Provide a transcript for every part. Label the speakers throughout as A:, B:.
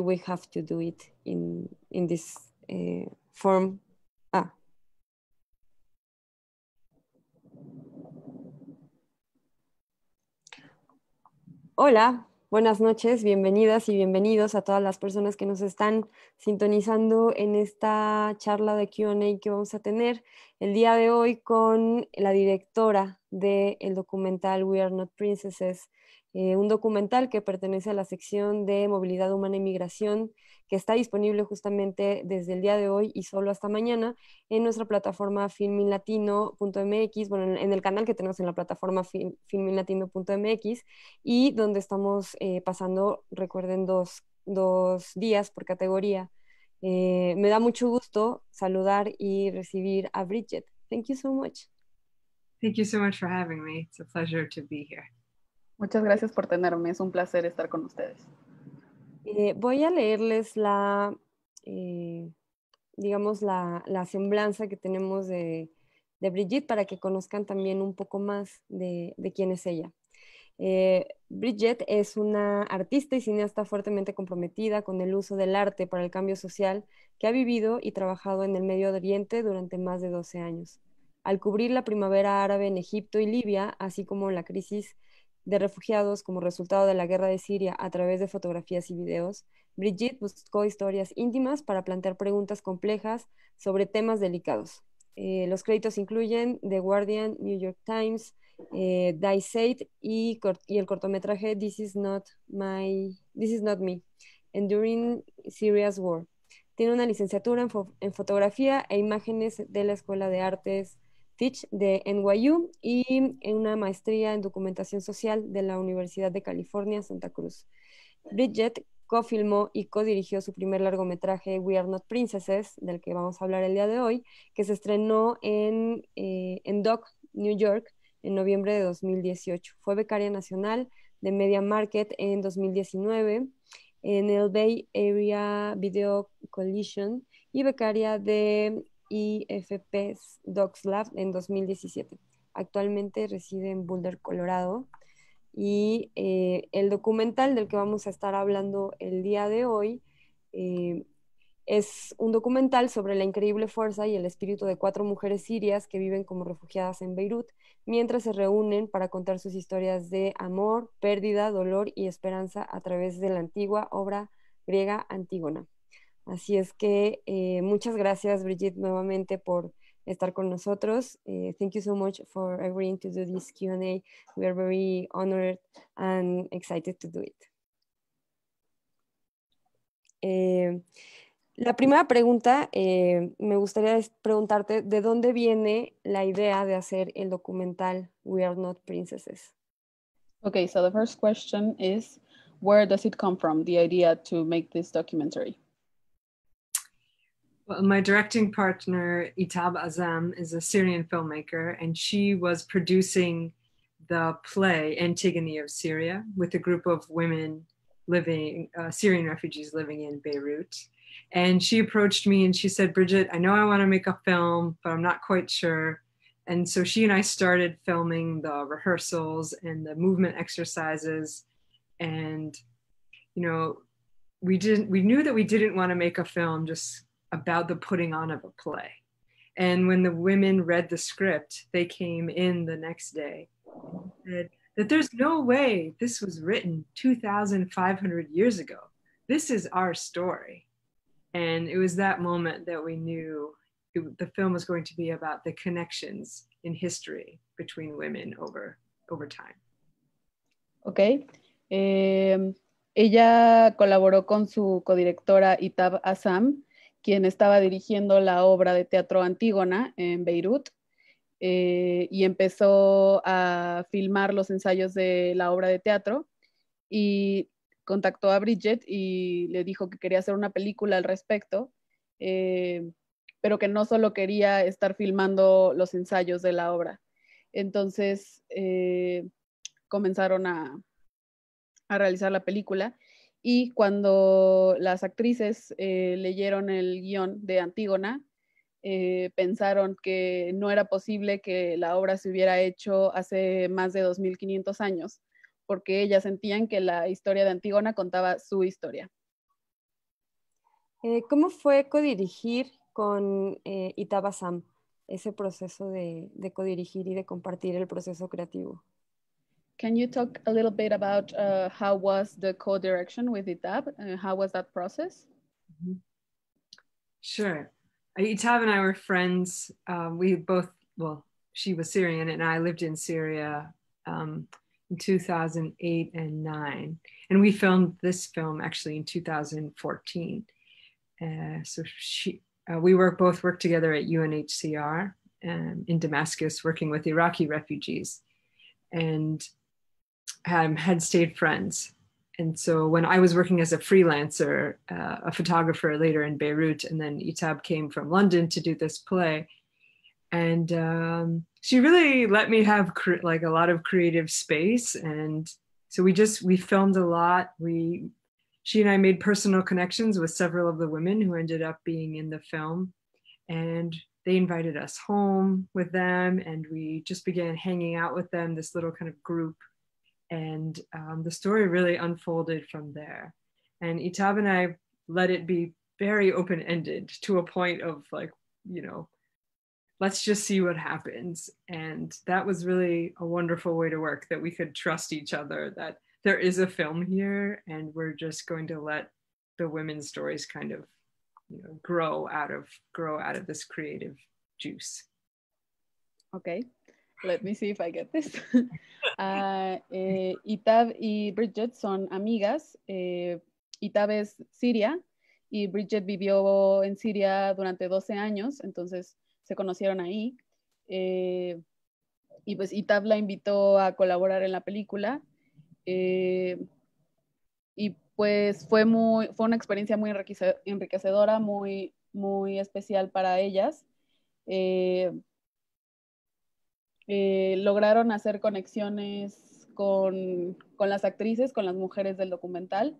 A: we have to do it in, this eh, form? Ah. Hola, buenas noches, bienvenidas y bienvenidos a todas las personas que nos están sintonizando en esta charla de QA que vamos a tener el día de hoy con la directora del documental We Are Not Princesses, eh, un documental que pertenece a la sección de movilidad humana y migración, que está disponible justamente desde el día de hoy y solo hasta mañana en nuestra plataforma filminlatino.mx, bueno, en el canal que tenemos en la plataforma filminlatino.mx y donde estamos eh, pasando, recuerden, dos, días por categoría. Eh, me da mucho gusto saludar y recibir a Bridget. Thank you so much.
B: Thank you so much for having me. It's a pleasure to be here.
C: Muchas gracias por tenerme, es un placer estar con ustedes.
A: Eh, voy a leerles la, eh, digamos, la, semblanza que tenemos de, de, Brigitte para que conozcan también un poco más de, quién es ella. Eh, es una artista y cineasta fuertemente comprometida con el uso del arte para el cambio social que ha vivido y trabajado en el Medio Oriente durante más de 12 años. Al cubrir la primavera árabe en Egipto y Libia, así como la crisis de refugiados como resultado de la guerra de Siria a través de fotografías y videos, Brigitte buscó historias íntimas para plantear preguntas complejas sobre temas delicados. Eh, los créditos incluyen The Guardian, New York Times, eh, Die y, y, el cortometraje This is, not My, This is Not Me, Enduring Syria's War. Tiene una licenciatura en, en fotografía e imágenes de la Escuela de Artes de NYU y en una maestría en documentación social de la Universidad de California, Santa Cruz. Bridget cofilmó y codirigió su primer largometraje We Are Not Princesses, del que vamos a hablar el día de hoy, que se estrenó en, eh, New York, en noviembre de 2018. Fue becaria nacional de Media Market en 2019, en el Bay Area Video Coalition y becaria de IFP Docs Lab en 2017. Actualmente reside en Boulder, Colorado. Y eh, el documental del que vamos a estar hablando el día de hoy eh, es un documental sobre la increíble fuerza y el espíritu de cuatro mujeres sirias que viven como refugiadas en Beirut, mientras se reúnen para contar sus historias de amor, pérdida, dolor y esperanza a través de la antigua obra griega Antígona. Así es que eh, muchas gracias, Brigitte, nuevamente por estar con nosotros. Eh, thank you so much for agreeing to do this Q&A. We are very honored and excited to do it. Eh, la primera pregunta, eh, me gustaría preguntarte de dónde viene la idea de hacer el documental We Are Not Princesses. Okay, so the first question is, where does it come from, the idea to make this
C: documentary?
B: Well, my directing partner, Itab Azam, is a Syrian filmmaker, and she was producing the play Antigone of Syria with a group of women living, uh, Syrian refugees living in Beirut. And she approached me and she said, Bridget, I know I want to make a film, but I'm not quite sure. And so she and I started filming the rehearsals and the movement exercises. And, you know, we didn't, we knew that we didn't want to make a film just about the putting on of a play. And when the women read the script, they came in the next day said that there's no way this was written 2,500 years ago. This is our story. And it was that moment that we knew it, the film was going to be about the connections in history between women over, over time.
C: Okay. Um, ella colaboró con su codirectora Itab Assam quien estaba dirigiendo la obra de teatro Antígona en Beirut eh, y empezó a filmar los ensayos de la obra de teatro y contactó a Bridget y le dijo que quería hacer una película al respecto, eh, pero que no solo quería estar filmando los ensayos de la obra. Entonces eh, comenzaron a, a realizar la película y cuando las actrices eh, leyeron el guión de Antígona, eh, pensaron que no era posible que la obra se hubiera hecho hace más de 2.500 años, porque ellas sentían que la historia de Antígona contaba su historia.
A: Eh, ¿Cómo fue codirigir con Itaba Sam ese proceso de codirigir y de compartir el proceso creativo?
C: Can you talk a little bit about uh, how was the co-direction with ITAB and uh, how was that process? Mm -hmm.
B: Sure. Uh, Itab and I were friends. Um, we both, well, she was Syrian and I lived in Syria um, in 2008 and 9. And we filmed this film actually in 2014. Uh, so she, uh, we work, both worked together at UNHCR um, in Damascus, working with Iraqi refugees. And um, had stayed friends. And so when I was working as a freelancer, uh, a photographer later in Beirut, and then Itab came from London to do this play. And um, she really let me have cre- like a lot of creative space. And so we just, we filmed a lot. We, she and I made personal connections with several of the women who ended up being in the film. And they invited us home with them. And we just began hanging out with them, this little kind of group and um, the story really unfolded from there. And Itab and I let it be very open ended to a point of like, you know, let's just see what happens. And that was really a wonderful way to work that we could trust each other that there is a film here and we're just going to let the women's stories kind of you know, grow out of grow out of this creative juice.
C: Okay, Let me see if I get this. Ah, eh, Itab y Bridget son amigas. Eh, Itab es siria y Bridget vivió en Siria durante 12 años, entonces se conocieron ahí. Eh, y pues Itab la invitó a colaborar en la película. y pues fue, muy, fue una experiencia muy enriquecedora, muy, muy especial para ellas. Eh, lograron hacer conexiones con, con, las actrices, con las mujeres del documental.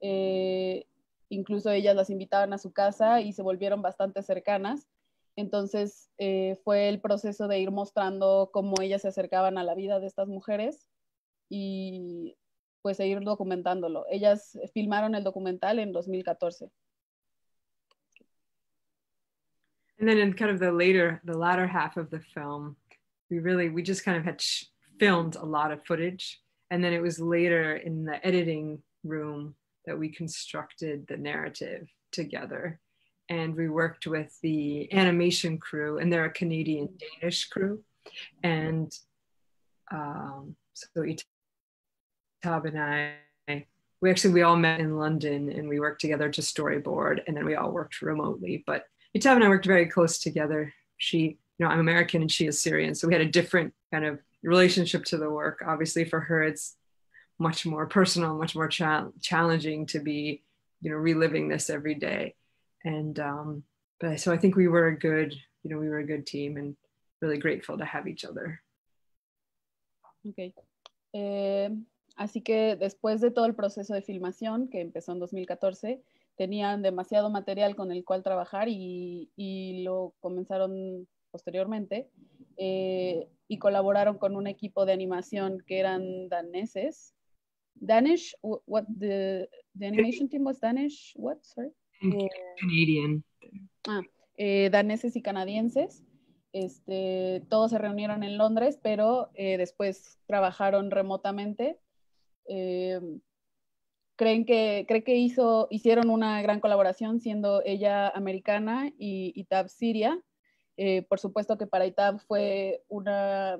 C: Eh, incluso ellas las invitaban a su casa y se volvieron bastante cercanas. Entonces eh, fue el proceso de ir mostrando cómo ellas se acercaban a la vida de estas mujeres y pues seguir documentándolo. Ellas filmaron el documental en 2014.
B: And then in kind of the later, the latter half of the film, we really we just kind of had sh- filmed a lot of footage and then it was later in the editing room that we constructed the narrative together and we worked with the animation crew and they're a canadian danish crew and um, so itab and i we actually we all met in london and we worked together to storyboard and then we all worked remotely but itab and i worked very close together she you know, I'm American and she is Syrian. So we had a different kind of relationship to the work. Obviously, for her, it's much more personal, much more cha- challenging to be, you know, reliving this every day. And um, but so I think we were a good, you know, we were a good team and really grateful to have each other.
C: Okay. Eh, así que después de todo el proceso de filmación que empezó en 2014, tenían demasiado material con el cual trabajar y, y lo comenzaron posteriormente, eh, y colaboraron con un equipo de animación que eran daneses. Danish, what the, the animation team was Danish, what, sorry?
B: Mm, eh, Canadian.
C: Ah, eh, daneses y canadienses. Este, todos se reunieron en Londres, pero después trabajaron remotamente. creen que, que hizo, hicieron una gran colaboración siendo ella americana y, y Tab siria. Eh, por supuesto que para Itab fue una,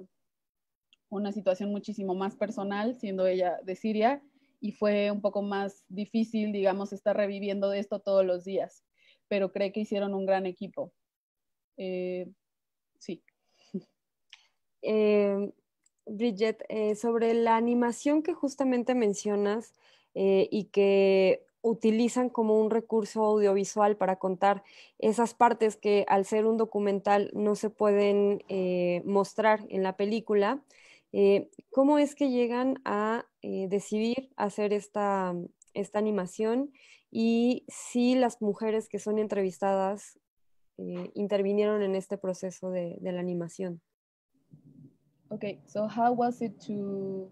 C: una situación muchísimo más personal, siendo ella de Siria, y fue un poco más difícil, digamos, estar reviviendo de esto todos los días, pero cree que hicieron un gran equipo. Eh, sí.
A: Eh, Bridget, sobre la animación que justamente mencionas y que utilizan como un recurso audiovisual para contar esas partes que al ser un documental no se pueden eh, mostrar en la película. Eh, ¿Cómo es que llegan a eh, decidir hacer esta, esta animación y si las mujeres que son entrevistadas intervinieron en este proceso de, de la animación?
C: Okay, so how was it to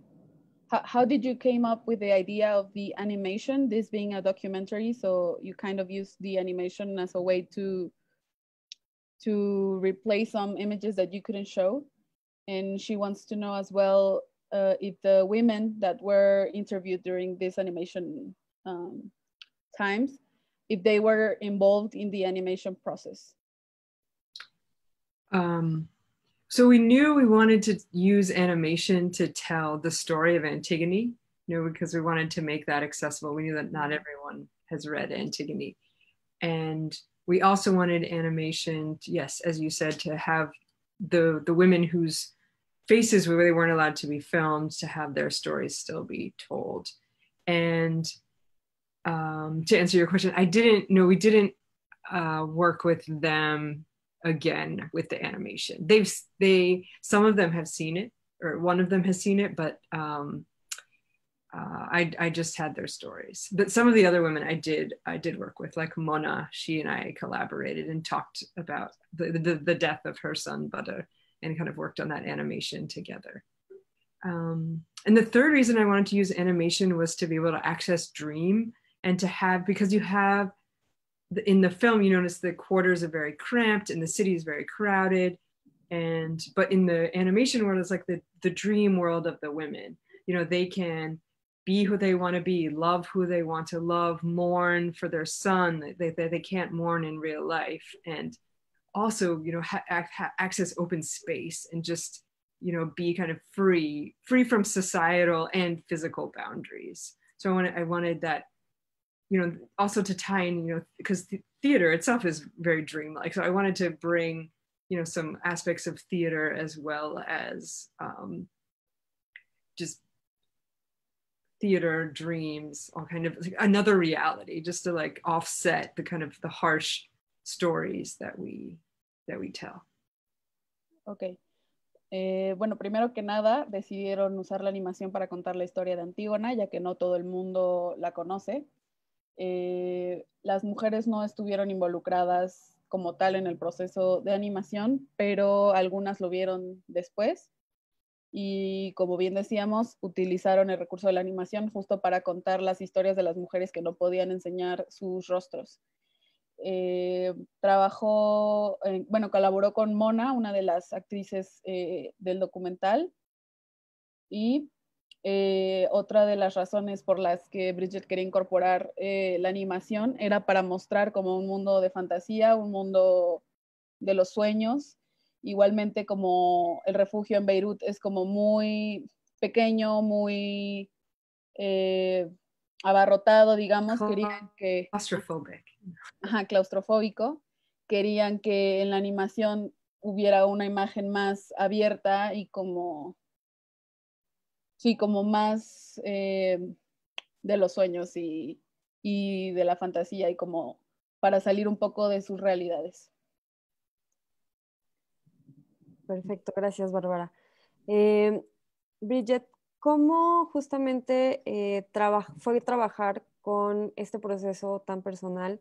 C: how, how did you came up with the idea of the animation, this being a documentary? So you kind of use the animation as a way to to replace some images that you couldn't show. And she wants to know as well uh, if the women that were interviewed during this animation um, times, if they were involved in the animation process.
B: Um, so we knew we wanted to use animation to tell the story of Antigone, you know, because we wanted to make that accessible. We knew that not everyone has read Antigone. And we also wanted animation, to, yes, as you said, to have the, the women whose faces we they weren't allowed to be filmed to have their stories still be told. And um, to answer your question, I didn't, know we didn't uh, work with them again with the animation. They've they some of them have seen it, or one of them has seen it, but um, uh, I I just had their stories. But some of the other women I did I did work with, like Mona, she and I collaborated and talked about the the, the death of her son Butter and kind of worked on that animation together. Um, and the third reason I wanted to use animation was to be able to access dream and to have because you have in the film, you notice the quarters are very cramped and the city is very crowded. And but in the animation world, it's like the, the dream world of the women. You know, they can be who they want to be, love who they want to love, mourn for their son they, they, they can't mourn in real life. And also, you know, ha- ha- access open space and just, you know, be kind of free, free from societal and physical boundaries. So I wanted, I wanted that you know also to tie in you know because the theater itself is very dreamlike so i wanted to bring you know some aspects of theater as well as um, just theater dreams all kind of like another reality just to like offset the kind of the harsh stories that we that we tell
C: okay Eh, bueno, primero que nada, decidieron usar la animación para contar la historia de Antígona, ya que no todo el mundo la conoce. Eh, las mujeres no estuvieron involucradas como tal en el proceso de animación, pero algunas lo vieron después y como bien decíamos, utilizaron el recurso de la animación justo para contar las historias de las mujeres que no podían enseñar sus rostros. Eh, trabajó, eh, bueno, colaboró con Mona, una de las actrices del documental, y eh, otra de las razones por las que Bridget quería incorporar eh, la animación era para mostrar como un mundo de fantasía, un mundo de los sueños. Igualmente como el refugio en Beirut es como muy pequeño, muy eh, abarrotado, digamos, querían que... Ajá, claustrofóbico. Querían que en la animación hubiera una imagen más abierta y como sí, como más eh, de los sueños y, de la fantasía y como para salir un poco de sus realidades.
A: Perfecto, gracias Bárbara. Eh, Bridget, ¿cómo justamente eh, fue trabajar con este proceso tan personal,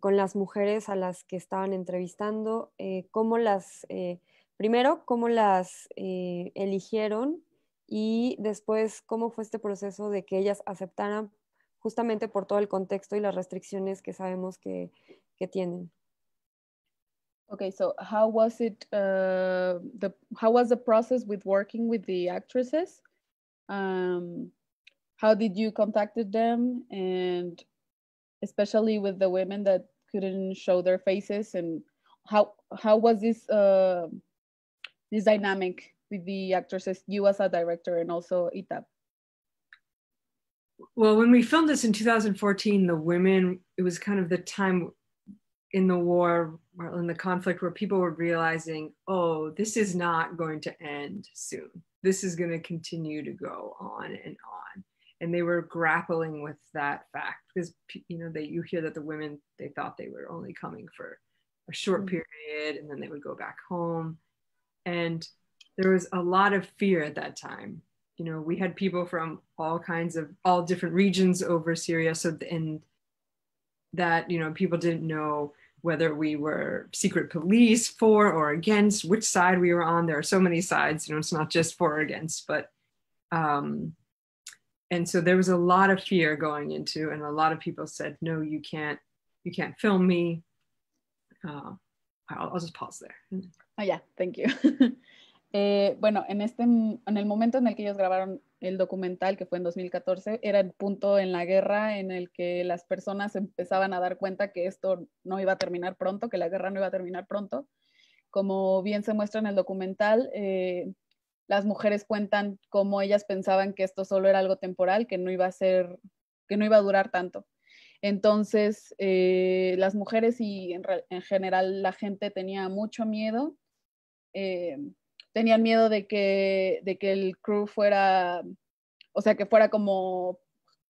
A: con las mujeres a las que estaban entrevistando? ¿Cómo las, primero, cómo las eligieron y después cómo fue este proceso de que ellas aceptaran justamente por todo el contexto y las restricciones que sabemos que, que tienen. Okay, so how was
C: it uh, the how was the process with working with the actresses? Um, how did you contact them and especially with the women that couldn't show their faces and how how was this uh, this dynamic with the actresses, you as a director, and also ITAP?
B: Well, when we filmed this in 2014, the women, it was kind of the time in the war or in the conflict where people were realizing, oh, this is not going to end soon. This is going to continue to go on and on. And they were grappling with that fact because you know that you hear that the women they thought they were only coming for a short mm. period and then they would go back home. And there was a lot of fear at that time. You know, we had people from all kinds of all different regions over Syria. So and that you know people didn't know whether we were secret police for or against, which side we were on. There are so many sides. You know, it's not just for or against, but um, and so there was a lot of fear going into, and a lot of people said, "No, you can't, you can't film me." Uh, I'll, I'll just pause there.
C: Oh yeah, thank you. Eh, bueno, en, este, en el momento en el que ellos grabaron el documental, que fue en 2014, era el punto en la guerra en el que las personas empezaban a dar cuenta que esto no iba a terminar pronto, que la guerra no iba a terminar pronto. Como bien se muestra en el documental, eh, las mujeres cuentan cómo ellas pensaban que esto solo era algo temporal, que no iba a ser, que no iba a durar tanto. Entonces, eh, las mujeres y en, general la gente tenía mucho miedo tenían miedo de que, de que el crew fuera, o sea, que fuera como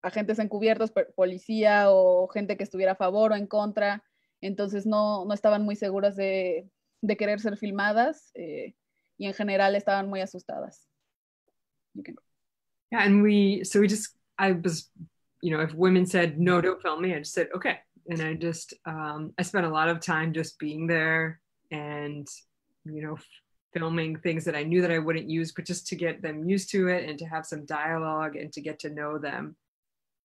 C: agentes encubiertos, policía o gente que estuviera a favor o en contra. Entonces no, no estaban muy seguras de, de querer ser filmadas eh, y en general estaban muy asustadas.
B: Yeah, and we, so we just, I was, you know, if women said, no, don't film me, I just said, okay. And I just, um, I spent a lot of time just being there and, you know, filming things that I knew that I wouldn't use, but just to get them used to it and to have some dialogue and to get to know them.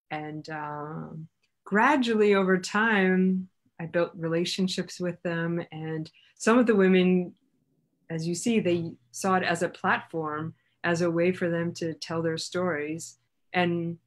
B: And um, gradually over time, I built relationships with them. And some of the women, as you see, they saw it as a platform, as a way for them to tell their stories. And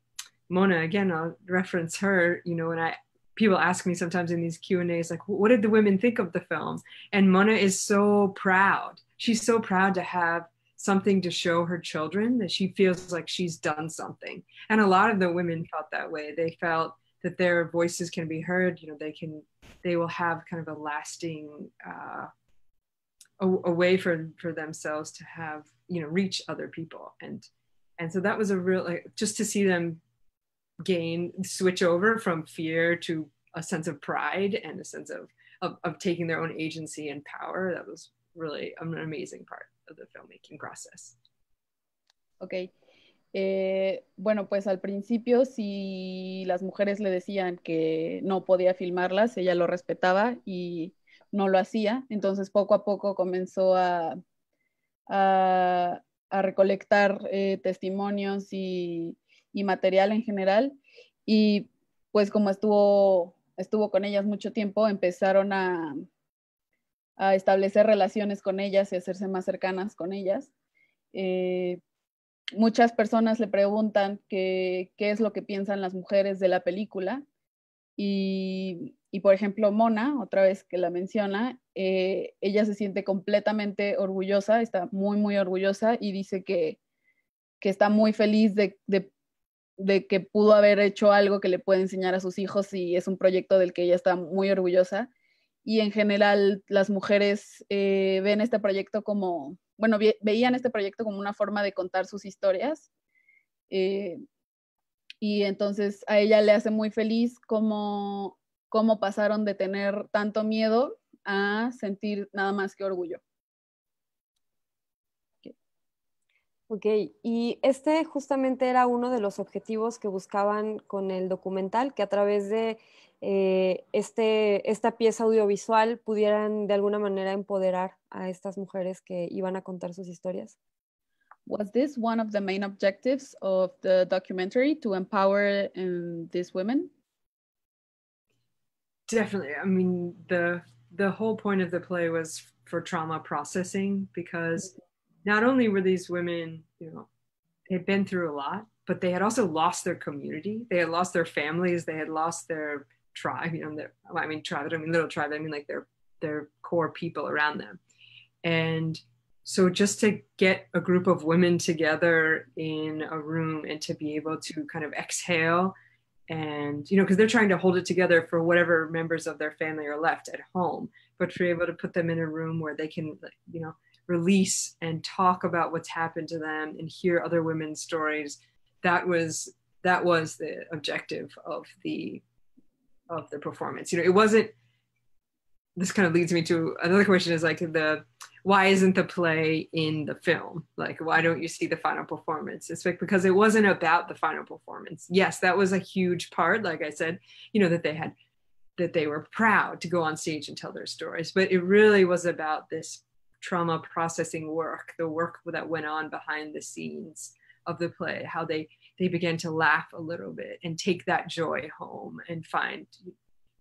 B: Mona, again, I'll reference her, you know, when I, people ask me sometimes in these Q and A's, like, what did the women think of the film? And Mona is so proud she's so proud to have something to show her children that she feels like she's done something. And a lot of the women felt that way. They felt that their voices can be heard. You know, they can, they will have kind of a lasting uh, a, a way for for themselves to have you know reach other people. And and so that was a real like, just to see them gain switch over from fear to a sense of pride and a sense of, of, of taking their own agency and power that was really an amazing part of the filmmaking process.
C: Okay. Eh, bueno, pues al principio si las mujeres le decían que no podía filmarlas, ella lo respetaba y no lo hacía. Entonces poco a poco comenzó a, a, recolectar eh, testimonios y, y, material en general. Y pues como estuvo, estuvo con ellas mucho tiempo, empezaron a, a establecer relaciones con ellas y hacerse más cercanas con ellas. Eh, muchas personas le preguntan qué es lo que piensan las mujeres de la película y, por ejemplo, Mona, otra vez que la menciona, eh, ella se siente completamente orgullosa, está muy, muy orgullosa y dice que, que está muy feliz de, de, que pudo haber hecho algo que le puede enseñar a sus hijos y es un proyecto del que ella está muy orgullosa y en general las mujeres eh, ven este proyecto como, bueno, veían este proyecto como una forma de contar sus historias. Eh, y entonces a ella le hace muy feliz cómo, cómo pasaron de tener tanto miedo a sentir nada más que orgullo.
A: Ok, y este justamente era uno de los objetivos que buscaban con el documental, que a través de eh, este, esta pieza audiovisual pudieran de alguna manera empoderar a estas mujeres que iban a contar sus historias?
C: Was this one of the main objectives of the documentary to empower um, these women?
B: Definitely. I mean, the the whole point of the play was for trauma processing because not only were these women, you know, they'd been through a lot, but they had also lost their community. They had lost their families. They had lost their tribe, you know, I mean, tribe, I don't mean little tribe, I mean like their, their core people around them. And so just to get a group of women together in a room and to be able to kind of exhale and, you know, because they're trying to hold it together for whatever members of their family are left at home, but to be able to put them in a room where they can, you know, release and talk about what's happened to them and hear other women's stories that was that was the objective of the of the performance you know it wasn't this kind of leads me to another question is like the why isn't the play in the film like why don't you see the final performance it's like because it wasn't about the final performance yes that was a huge part like i said you know that they had that they were proud to go on stage and tell their stories but it really was about this trauma processing work the work that went on behind the scenes of the play how they they began to laugh a little bit and take that joy home and find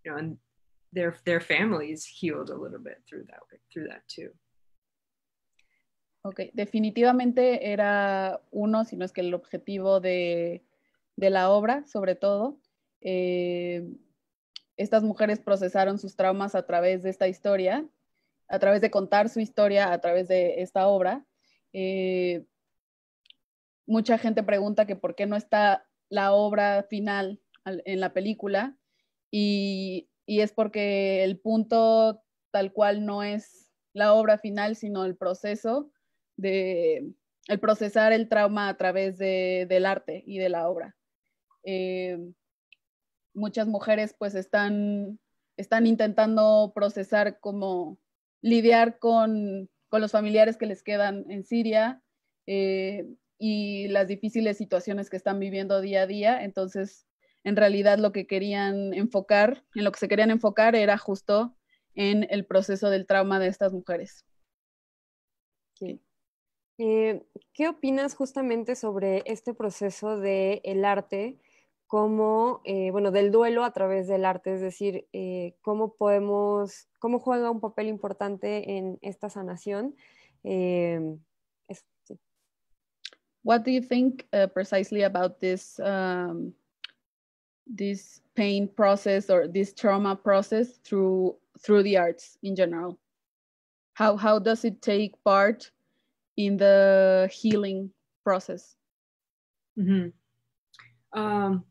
B: you know and their their families healed a little bit through that through that too
C: Okay. definitivamente era uno, si no es que el objetivo de, de la obra, sobre todo. Eh, estas mujeres procesaron sus traumas a través de esta historia, a través de contar su historia, a través de esta obra. Eh, mucha gente pregunta que por qué no está la obra final en la película y, es porque el punto tal cual no es la obra final, sino el proceso de el procesar el trauma a través del arte y de la obra. Eh, muchas mujeres pues están, están intentando procesar como lidiar con, con los familiares que les quedan en Siria, eh, y las difíciles situaciones que están viviendo día a día. Entonces, en realidad lo que querían enfocar, en lo que se querían enfocar era justo en el proceso del trauma de estas mujeres.
A: Eh, ¿Qué opinas justamente sobre este proceso del el arte como, eh, bueno, del duelo a través del arte? Es decir, eh, ¿cómo podemos, cómo juega un papel importante en esta sanación? What do you think uh, precisely
C: about this um, this pain process or this trauma process through through the arts in general? How how does it take part in the healing process?
B: Mm -hmm. um,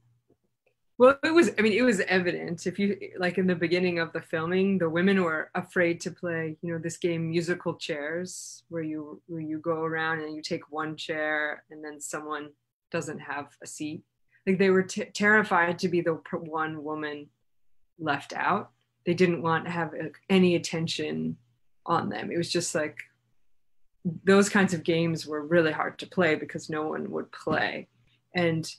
B: well, it was, I mean, it was evident. If you, like in the beginning of the filming, the women were afraid to play, you know, this game, musical chairs, where you, where you go around and you take one chair and then someone doesn't have a seat. Like they were t- terrified to be the one woman left out. They didn't want to have uh, any attention on them. It was just like those kinds of games were really hard to play because no one would play. And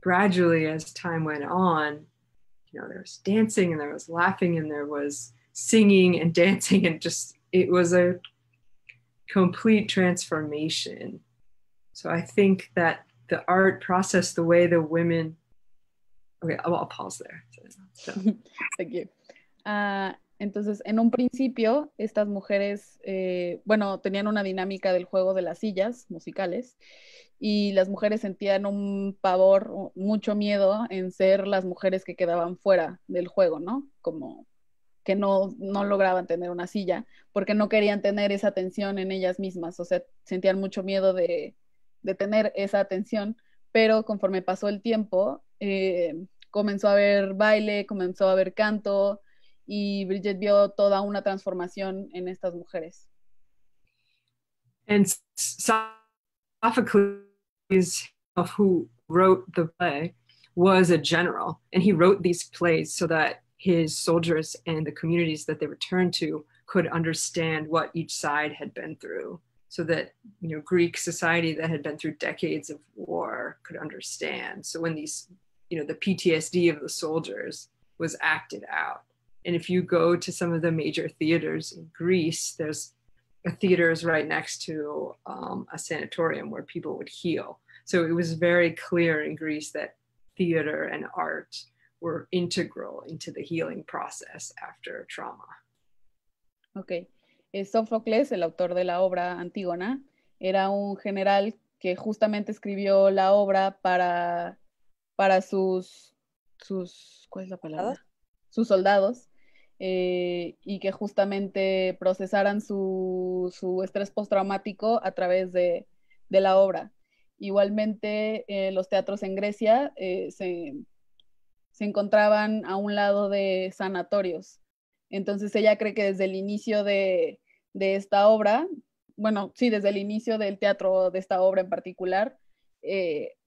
B: gradually as time went on you know there was dancing and there was laughing and there was singing and dancing and just it was a complete transformation so i think that the art process the way the women okay i'll, I'll pause there so.
C: thank you uh, Entonces, en un principio, estas mujeres, eh, bueno, tenían una dinámica del juego de las sillas musicales y las mujeres sentían un pavor, mucho miedo en ser las mujeres que quedaban fuera del juego, ¿no? Como que no, no lograban tener una silla porque no querían tener esa atención en ellas mismas, o sea, sentían mucho miedo de, tener esa atención, pero conforme pasó el tiempo, eh, comenzó a haber baile, comenzó a haber canto, y Bridget vio toda una transformación en estas mujeres.
B: And Sophocles, who wrote the play, was a general, and he wrote these plays so that his soldiers and the communities that they returned to could understand what each side had been through so that you know greek society that had been through decades of war could understand so when these you know the ptsd of the soldiers was acted out and if you go to some of the major theaters in Greece, there's theaters right next to um, a sanatorium where people would heal. So it was very clear in Greece that theater and art were integral into the healing process after trauma.
C: Okay. Eh, Sófocles, el autor de la obra Antígona, era un general que justamente escribió la obra para, para sus, sus, ¿cuál es la palabra? Sus soldados. Eh, y que justamente procesaran su, su estrés postraumático a través de, la obra. Igualmente, eh, los teatros en Grecia eh, se, encontraban a un lado de sanatorios. Entonces ella cree que desde el inicio de esta obra, bueno, sí, desde el inicio del teatro de esta obra en particular,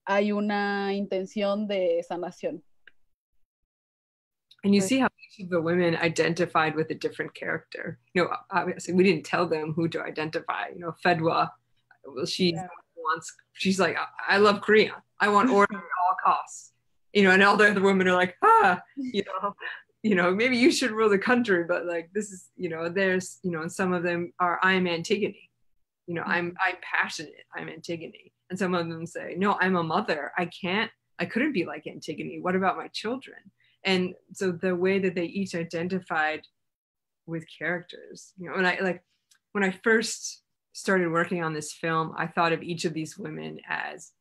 C: hay una intención de sanación.
B: And you see how each of the women identified with a different character. You know, obviously we didn't tell them who to identify. You know, Fedwa, well, she yeah. wants, she's like, I love Korea. I want order at all costs. You know, and all the other women are like, ah, you know, you know, maybe you should rule the country, but like this is, you know, there's, you know, and some of them are, I'm Antigone. You know, I'm I'm passionate. I'm Antigone. And some of them say, no, I'm a mother. I can't. I couldn't be like Antigone. What about my children? and so the way that they each identified with characters you know when i like when i first started working on this film i thought of each of these women as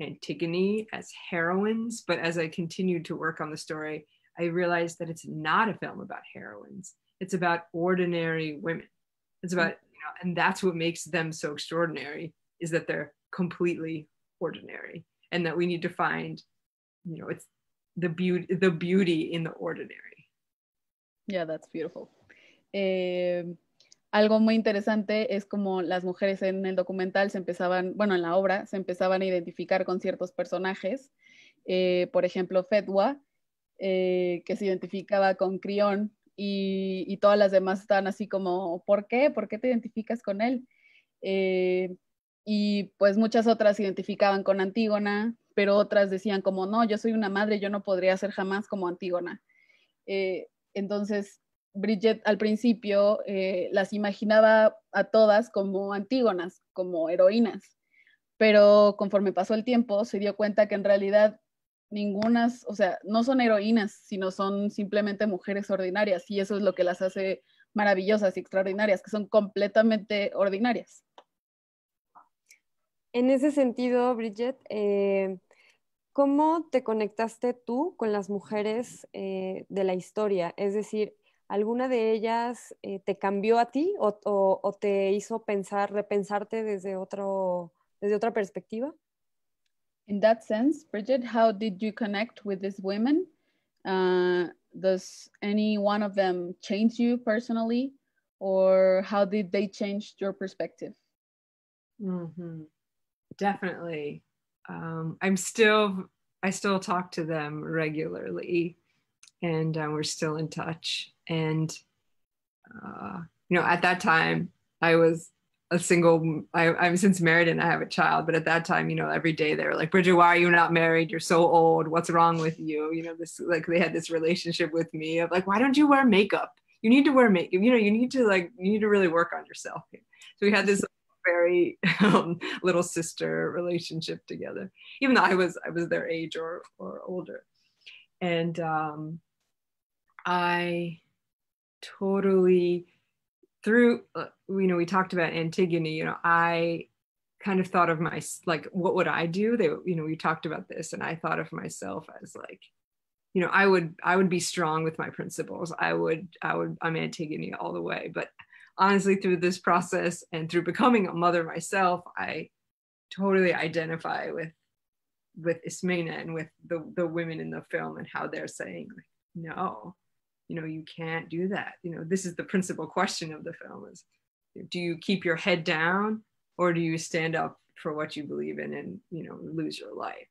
B: antigone as heroines but as i continued to work on the story i realized that it's not a film about heroines it's about ordinary women it's about you know and that's what makes them so extraordinary is that they're completely ordinary and that we need to find you know it's the beauty the beauty in the ordinary.
C: Yeah, that's beautiful. Eh, algo muy interesante es como las mujeres en el documental se empezaban, bueno, en la obra se empezaban a identificar con ciertos personajes. Eh, por ejemplo, Fedwa, eh, que se identificaba con Crión y, y, todas las demás estaban así como, ¿por qué? ¿Por qué te identificas con él? y pues muchas otras se identificaban con Antígona, pero otras decían como, no, yo soy una madre, yo no podría ser jamás como Antígona. Eh, entonces, Bridget al principio eh, las imaginaba a todas como Antígonas, como heroínas, pero conforme pasó el tiempo se dio cuenta que en realidad ningunas, o sea, no son heroínas, sino son simplemente mujeres ordinarias y eso es lo que las hace maravillosas y extraordinarias, que son completamente
A: ordinarias. En ese sentido, Bridget, eh, ¿Cómo te conectaste tú con las mujeres eh, de la historia? Es decir, ¿alguna de ellas eh, te cambió a ti o, te hizo pensar, repensarte desde, otro, desde otra perspectiva? In that
C: sense, Bridget, how did you connect with these women? Uh, does any one of them change you personally? Or how did they change your perspective?
B: Mm-hmm. Definitely. um, I'm still I still talk to them regularly, and uh, we're still in touch. And uh, you know, at that time, I was a single. I, am since married and I have a child, but at that time, you know, every day they were like, "Bridget, why are you not married? You're so old. What's wrong with you?" You know, this like they had this relationship with me of like, "Why don't you wear makeup? You need to wear makeup. You know, you need to like you need to really work on yourself." So we had this very um, little sister relationship together, even though I was I was their age or or older, and um, I totally through uh, you know we talked about Antigone. You know I kind of thought of my like what would I do? They you know we talked about this, and I thought of myself as like you know i would i would be strong with my principles i would i would i'm antigone all the way but honestly through this process and through becoming a mother myself i totally identify with with ismena and with the, the women in the film and how they're saying like, no you know you can't do that you know this is the principal question of the film is do you keep your head down or do you stand up for what you believe in and you know lose your life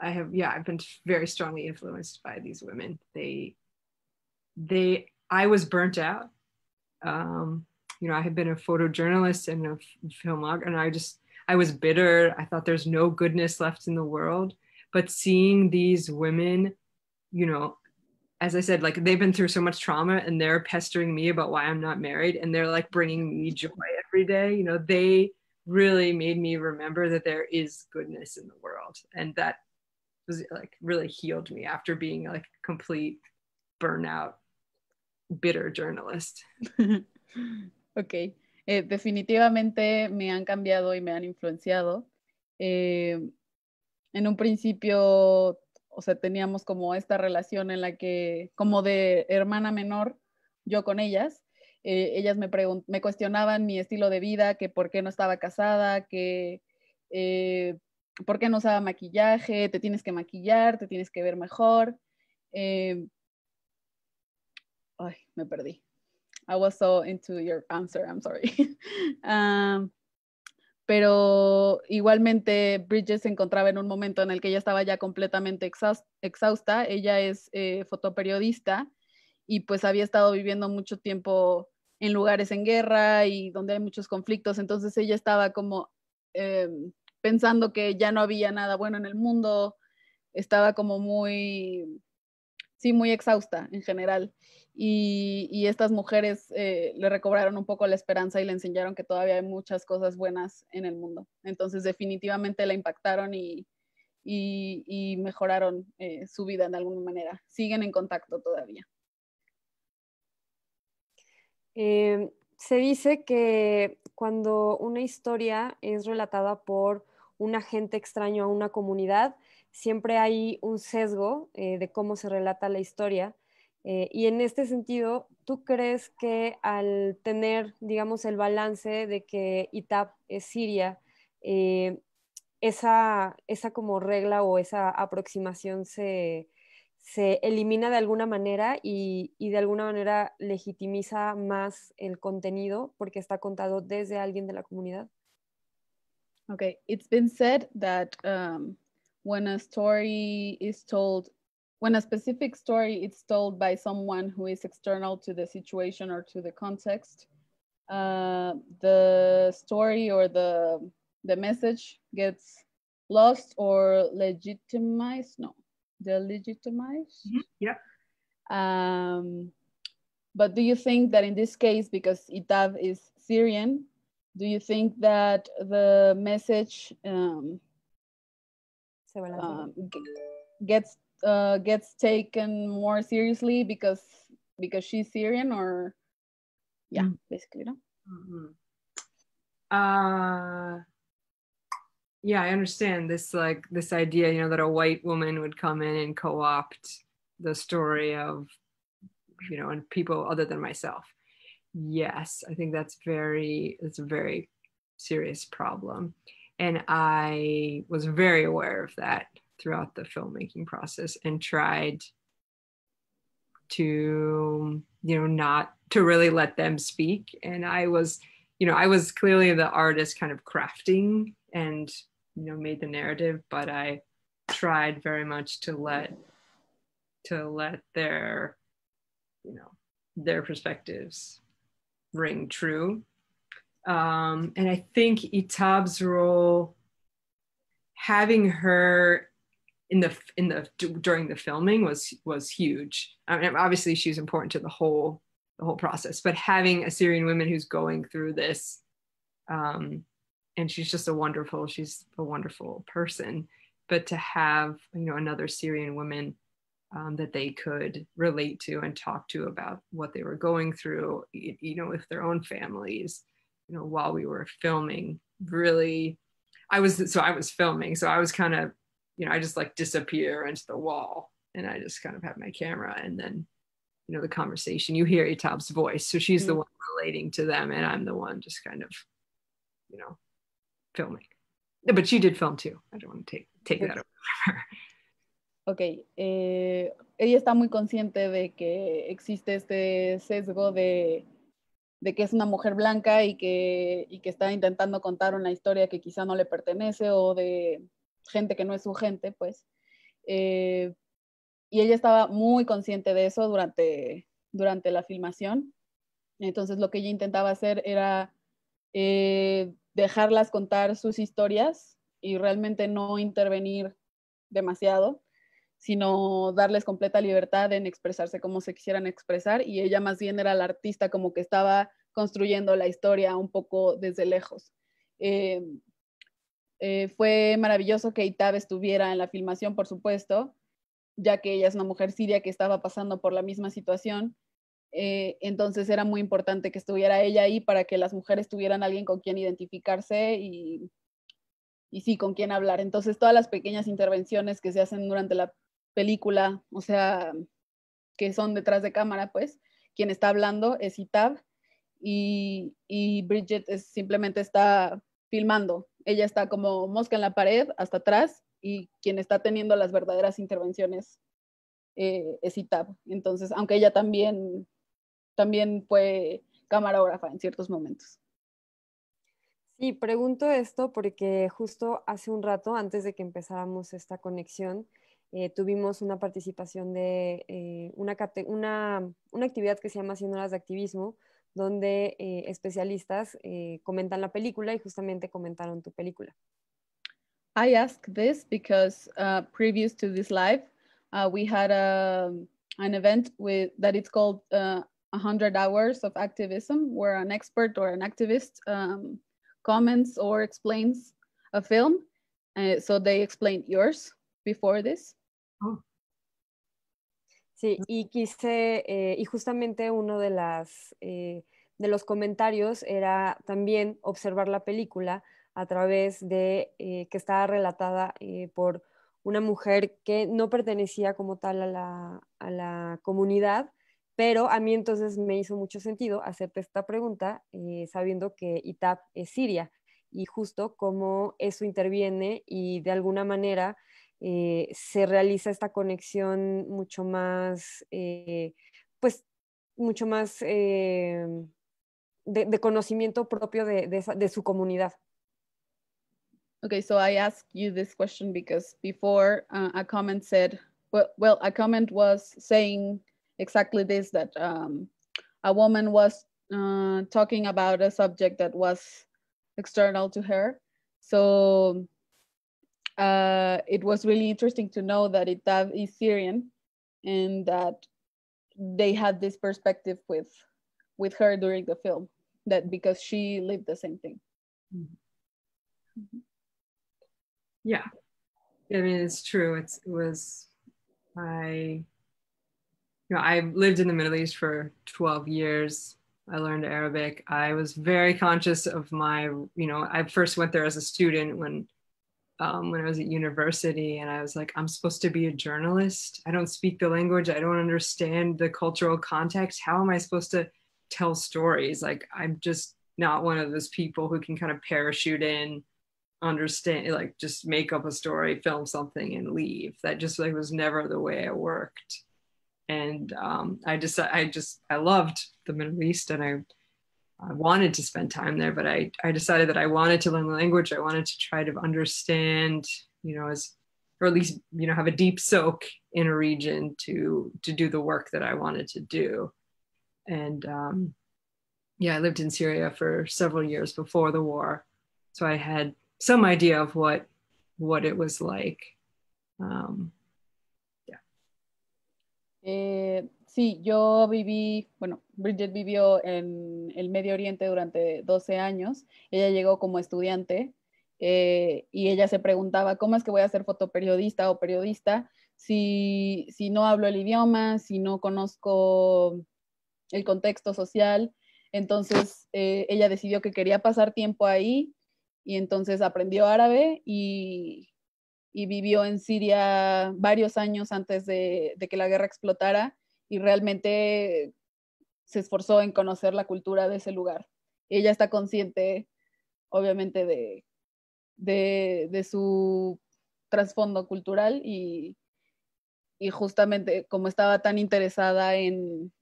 B: i have yeah i've been very strongly influenced by these women they they I was burnt out. Um, you know, I had been a photojournalist and a filmmaker and I just I was bitter. I thought there's no goodness left in the world. But seeing these women, you know, as I said, like they've been through so much trauma, and they're pestering me about why I'm not married, and they're like bringing me joy every day. You know, they really made me remember that there is goodness in the world, and that was like really healed me after being like complete burnout bitter journalist.
C: ok, eh, definitivamente me han cambiado y me han influenciado. Eh, en un principio, o sea, teníamos como esta relación en la que, como de hermana menor, yo con ellas. Eh, ellas me, me cuestionaban mi estilo de vida, que por qué no estaba casada, que por qué no usaba maquillaje, te tienes que maquillar, te tienes que ver mejor ay, me perdí. I was so into your answer, I'm sorry. pero igualmente Bridges se encontraba en un momento en el que ella estaba ya completamente exhausta. Ella es eh, fotoperiodista y pues había estado viviendo mucho tiempo en lugares en guerra y donde hay muchos conflictos. Entonces ella estaba como em, pensando que ya no había nada bueno en el mundo. Estaba como muy, sí, muy exhausta en general y, estas mujeres eh, le recobraron un poco la esperanza y le enseñaron que todavía hay muchas cosas buenas en el mundo. Entonces definitivamente la impactaron y, mejoraron eh,
A: su vida de alguna manera. Siguen
C: en contacto todavía.
A: Eh, se dice que cuando una historia es relatada por un agente extraño a una comunidad, siempre hay un sesgo de cómo se relata la historia eh, y en este sentido, ¿tú crees que al tener, digamos, el balance de que ITAP es Siria, eh, esa, esa como regla o esa aproximación se, elimina de alguna manera y, de alguna manera legitimiza más el contenido porque está contado desde alguien de la comunidad? Okay, it's been said that um, when a story is told
C: When a specific story is told by someone who is external to the situation or to the context, uh, the story or the, the message gets lost or legitimized. No, delegitimized. Mm -hmm. Um, but do you think that in this case, because Itav is Syrian, do you think that the message um, um, gets uh, gets taken more seriously because because she's Syrian or yeah, mm. basically, no.
B: Mm-hmm.
C: Uh,
B: yeah, I understand this like this idea, you know, that a white woman would come in and co-opt the story of you know and people other than myself. Yes, I think that's very it's a very serious problem. And I was very aware of that throughout the filmmaking process and tried to you know not to really let them speak and i was you know i was clearly the artist kind of crafting and you know made the narrative but i tried very much to let to let their you know their perspectives ring true um and i think itab's role having her in the in the during the filming was was huge. I mean, obviously she was important to the whole the whole process, but having a Syrian woman who's going through this, um, and she's just a wonderful she's a wonderful person, but to have you know another Syrian woman um, that they could relate to and talk to about what they were going through, you, you know, with their own families, you know, while we were filming, really. I was so I was filming, so I was kind of you know, I just like disappear into the wall and I just kind of have my camera and then, you know, the conversation, you hear Etab's voice. So she's mm-hmm. the mm. one relating to them and I'm the one just kind of, you know, filming. But she did film too. I don't want to take, take okay. that her. Ok,
C: eh, ella está muy consciente de que existe este sesgo de, de que es una mujer blanca y que, y que está intentando contar una historia que quizá no le pertenece o de, gente que no es su gente, pues. Eh, y ella estaba muy consciente de eso durante, durante la filmación. Entonces lo que ella intentaba hacer era eh, dejarlas contar sus historias y realmente no intervenir demasiado, sino darles completa libertad en expresarse como se quisieran expresar y ella más bien era la artista como que estaba construyendo la historia un poco desde lejos. Eh, eh, fue maravilloso que Itab estuviera en la filmación, por supuesto, ya que ella es una mujer siria que estaba pasando por la misma situación. Eh, entonces era muy importante que estuviera ella ahí para que las mujeres tuvieran alguien con quien identificarse y, sí, con quien hablar. Entonces todas las pequeñas intervenciones que se hacen durante la película, o sea, que son detrás de cámara, pues, quien está hablando es Itab y, y Bridget simplemente está filmando ella está como mosca en la pared hasta atrás y quien está teniendo las verdaderas intervenciones eh, es ITAB. Entonces, aunque ella también, también fue camarógrafa en ciertos momentos.
A: Sí, pregunto esto porque justo hace un rato, antes de que empezáramos esta conexión, eh, tuvimos una participación de eh, una, una actividad que se llama 100 horas de activismo, donde eh, especialistas eh, comentan la película y justamente comentaron tu película.
C: I ask this because uh, previous to this live, uh, we had a, um, an event with that it's called uh, 100 Hours of Activism, where an expert or an activist um, comments or explains
A: a film. Uh, so they explained yours before this. Oh. Sí, y quise, eh, y justamente uno eh, de, los comentarios era también observar la película a través de eh, que estaba relatada por una mujer que no pertenecía como tal a la, a la, comunidad, pero a mí entonces me hizo mucho sentido hacerte esta pregunta sabiendo que ITAP es Siria y justo cómo eso interviene y de alguna manera eh, se realiza esta conexión mucho más, eh, pues, mucho más eh, de, de, conocimiento propio de, su comunidad.
C: Okay, so I ask you this question because before uh, a comment said, well, a comment was saying exactly this that um, a woman was uh, talking about a subject that was external to her. So uh, it was really interesting to know that Itav is Syrian and that they had this perspective with with her during the film that because she lived the same thing.
B: Mm-hmm. Yeah, I mean it's true. It's it was I you know I lived in the Middle East for 12 years. I learned Arabic. I was very conscious of my, you know, I first went there as a student when um, when I was at university, and I was like, I'm supposed to be a journalist. I don't speak the language. I don't understand the cultural context. How am I supposed to tell stories? Like, I'm just not one of those people who can kind of parachute in, understand, like, just make up a story, film something, and leave. That just like was never the way I worked. And um, I just, I just, I loved the Middle East, and I I wanted to spend time there, but I, I decided that I wanted to learn the language. I wanted to try to understand, you know, as or at least you know have a deep soak in a region to to do the work that I wanted to do. And um, yeah, I lived in Syria for several years before the war, so I had some idea of what what it was like. Um, yeah.
C: Eh, sí, yo viví, bueno, Bridget vivió en el Medio Oriente durante 12 años. Ella llegó como estudiante eh, y ella se preguntaba, ¿cómo es que voy a ser fotoperiodista o periodista si, no hablo el idioma, si no conozco el contexto social? Entonces eh, ella decidió que quería pasar tiempo ahí y entonces aprendió árabe y, vivió en Siria varios años antes de que la guerra explotara y realmente se esforzó en conocer la cultura de ese lugar. ella está consciente, obviamente, de, su trasfondo cultural y, justamente como estaba tan interesada en,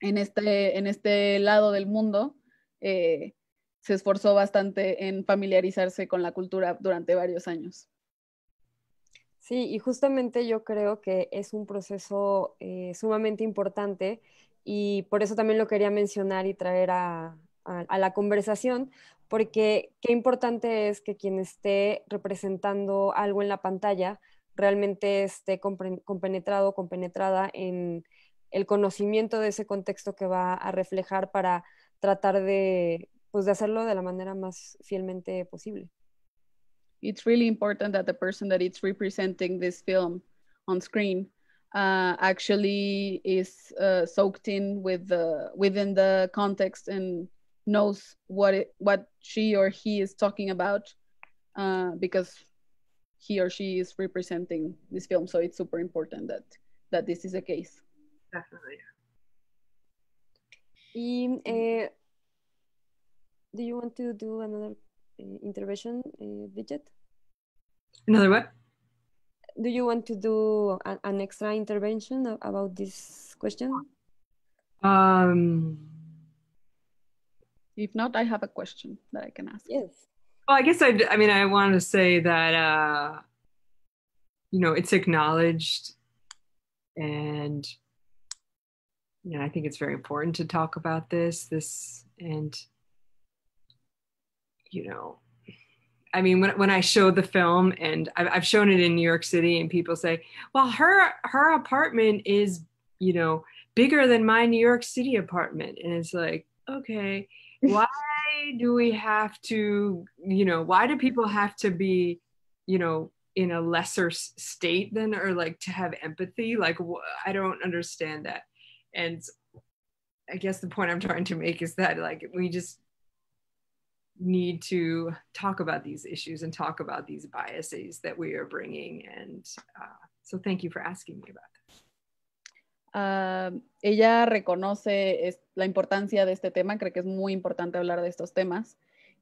C: este, este, lado del mundo, eh, se esforzó bastante en familiarizarse
A: con la cultura durante varios años. Sí, y justamente yo creo que es un proceso eh, sumamente importante y por eso también lo quería mencionar y traer a, la conversación, porque qué importante es que quien esté representando algo en la pantalla realmente esté compenetrado, compenetrada en el conocimiento de ese contexto que va a reflejar para tratar de, pues, de hacerlo de la manera más fielmente posible. It's really important that the person that it's representing this film on
C: screen uh, actually is uh, soaked in with the within the context and knows what it, what she or he is talking about uh, because he or she is representing this film. So it's super
A: important that that this is the case. Definitely. Um, uh, do you want to do another uh, intervention, uh, Bridget? Another what? do you want to do an, an extra intervention about this question?
B: Um,
A: if not, I have a question that I can ask. Yes. Well, I guess
B: I. I mean, I want to say that uh, you know it's acknowledged, and you know I think it's very important to talk about this. This and you know I mean, when, when I show the film and I've, I've shown it in New York City and people say, well, her, her apartment is, you know, bigger than my New York City apartment. And it's like, okay, why do we have to, you know, why do people have to be, you know, in a lesser state than, or like to have empathy? Like, I don't understand that. And I guess the point I'm trying to make is that like we just need to talk about these issues and talk about these biases that we are bringing. And uh, so thank you
C: um, ella reconoce la importancia de este tema, cree que es muy importante hablar de estos temas.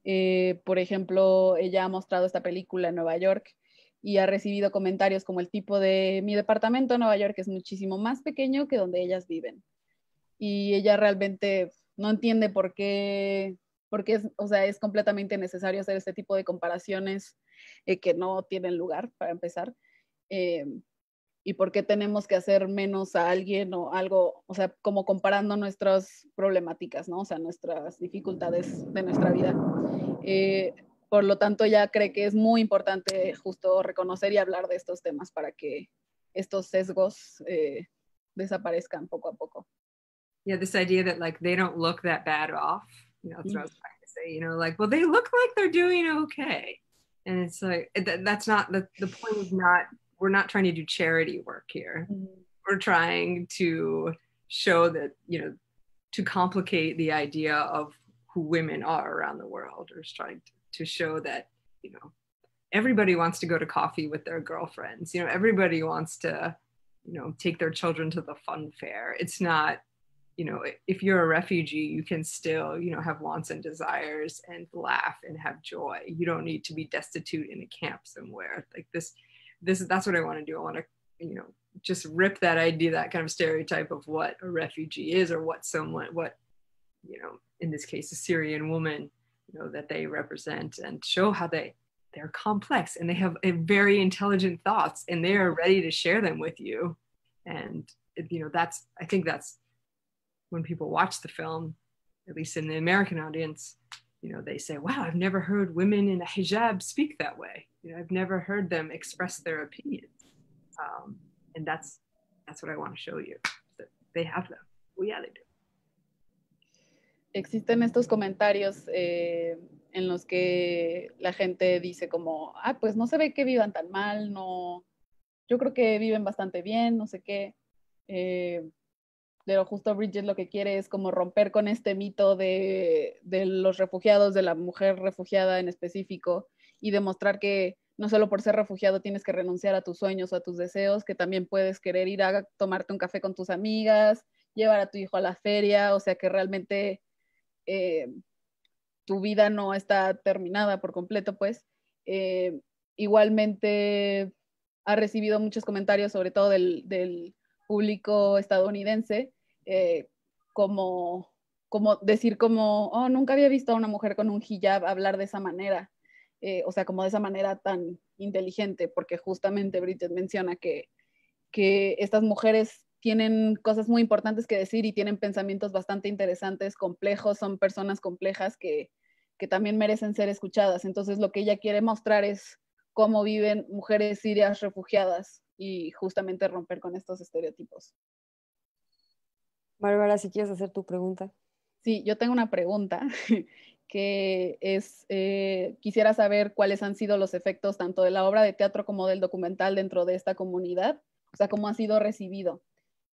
C: Eh, por ejemplo, ella ha mostrado esta película en Nueva York y ha recibido comentarios como el tipo de mi departamento en Nueva York es muchísimo más pequeño que donde ellas viven. Y ella realmente no entiende por qué porque es, o sea, es completamente necesario hacer este tipo de comparaciones eh, que no tienen lugar para empezar. Eh, y por qué tenemos que hacer menos a alguien o algo, o sea, como comparando nuestras problemáticas, ¿no? O sea, nuestras dificultades de nuestra vida. Eh, por lo tanto, ya cree que es muy importante justo reconocer y hablar de estos temas para que estos sesgos desaparezcan poco a poco.
B: Yeah, this idea that like they don't look that bad off. you know that's what i was trying to say you know like well they look like they're doing okay and it's like th- that's not the, the point is not we're not trying to do charity work here mm-hmm. we're trying to show that you know to complicate the idea of who women are around the world or trying to, to show that you know everybody wants to go to coffee with their girlfriends you know everybody wants to you know take their children to the fun fair it's not you know if you're a refugee you can still you know have wants and desires and laugh and have joy you don't need to be destitute in a camp somewhere like this this that's what i want to do i want to you know just rip that idea that kind of stereotype of what a refugee is or what someone what you know in this case a syrian woman you know that they represent and show how they they're complex and they have eh, very intelligent thoughts and they are ready to share them with you and eh, you know that's i think that's when people watch the film, at least in the American audience, you know, they say, wow, I've never heard women in a hijab speak that way. You know, I've never heard them express their opinions. Um, and that's, that's what I want to show you, that they have them. Well, yeah, they do.
C: Existen estos comentarios eh, en los que la gente dice como, ah, pues no se ve que vivan tan mal, no, yo creo que viven bastante bien, no sé qué. Eh, pero justo Bridget lo que quiere es como romper con este mito de, los refugiados, de la mujer refugiada en específico, y demostrar que no solo por ser refugiado tienes que renunciar a tus sueños o a tus deseos, que también puedes querer ir a tomarte un café con tus amigas, llevar a tu hijo a la feria, o sea que realmente eh, tu vida no está terminada por completo, pues. Eh, igualmente ha recibido muchos comentarios, sobre todo del público estadounidense, eh, como, decir como, oh, nunca había visto a una mujer con un hijab hablar de esa manera, eh, o sea, como de esa manera tan inteligente, porque justamente Bridget menciona que, que estas mujeres tienen cosas muy importantes que decir y tienen pensamientos bastante interesantes, complejos, son personas complejas que, que también merecen ser escuchadas. Entonces lo que ella quiere mostrar es cómo viven mujeres sirias refugiadas y justamente romper con estos estereotipos. Bárbara, si quieres hacer tu pregunta. Sí, yo tengo una pregunta que es, eh, quisiera saber cuáles han sido los efectos tanto de la obra de teatro como del documental dentro de esta comunidad, o sea, cómo ha sido recibido,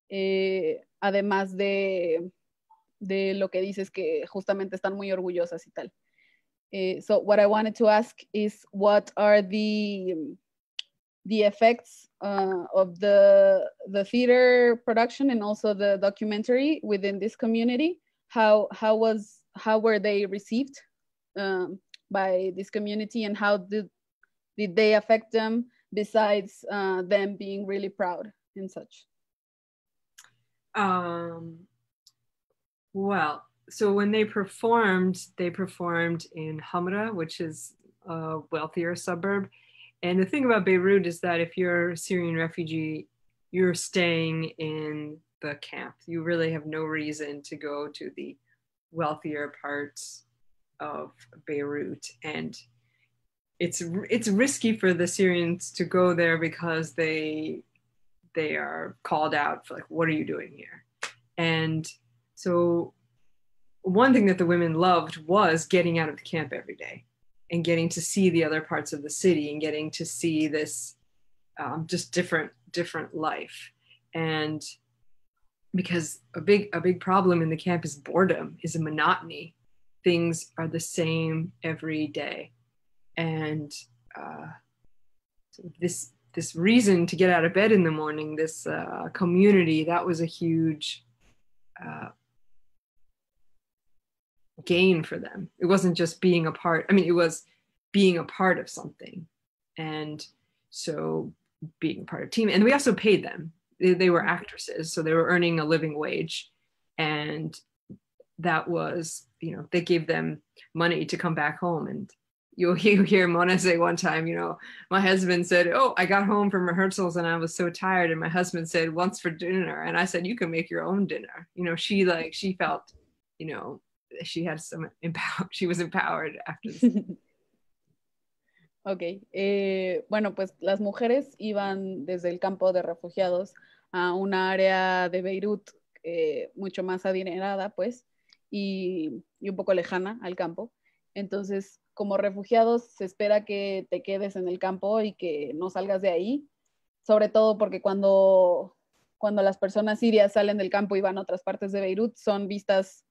C: eh, además de, de lo que dices que justamente están muy orgullosas y tal. Eh, so what I wanted to ask is what are the the effects uh, of the the theater production and also the documentary within this community how how was how were they received um, by this community and how did did they affect them besides uh, them being really proud and such
B: um, well so when they performed they performed in hamra which is a wealthier suburb and the thing about Beirut is that if you're a Syrian refugee, you're staying in the camp. You really have no reason to go to the wealthier parts of Beirut. And it's it's risky for the Syrians to go there because they they are called out for like, what are you doing here? And so one thing that the women loved was getting out of the camp every day and getting to see the other parts of the city and getting to see this um, just different different life and because a big a big problem in the camp is boredom is a monotony things are the same every day and uh, this this reason to get out of bed in the morning this uh, community that was a huge uh, gain for them. It wasn't just being a part, I mean, it was being a part of something. And so being part of team. And we also paid them. They, they were actresses, so they were earning a living wage. And that was, you know, they gave them money to come back home and you'll hear Mona say one time, you know, my husband said, Oh, I got home from rehearsals and I was so tired. And my husband said, Once for dinner. And I said, You can make your own dinner. You know, she like, she felt, you know, she had some she was empowered after this.
C: Ok, eh, bueno, pues las mujeres iban desde el campo de refugiados a una área de Beirut eh, mucho más adinerada, pues, y, y, un poco lejana al campo. Entonces, como refugiados, se espera que te quedes en el campo y que no salgas de ahí, sobre todo porque cuando, cuando las personas sirias salen del campo y van a otras partes de Beirut, son vistas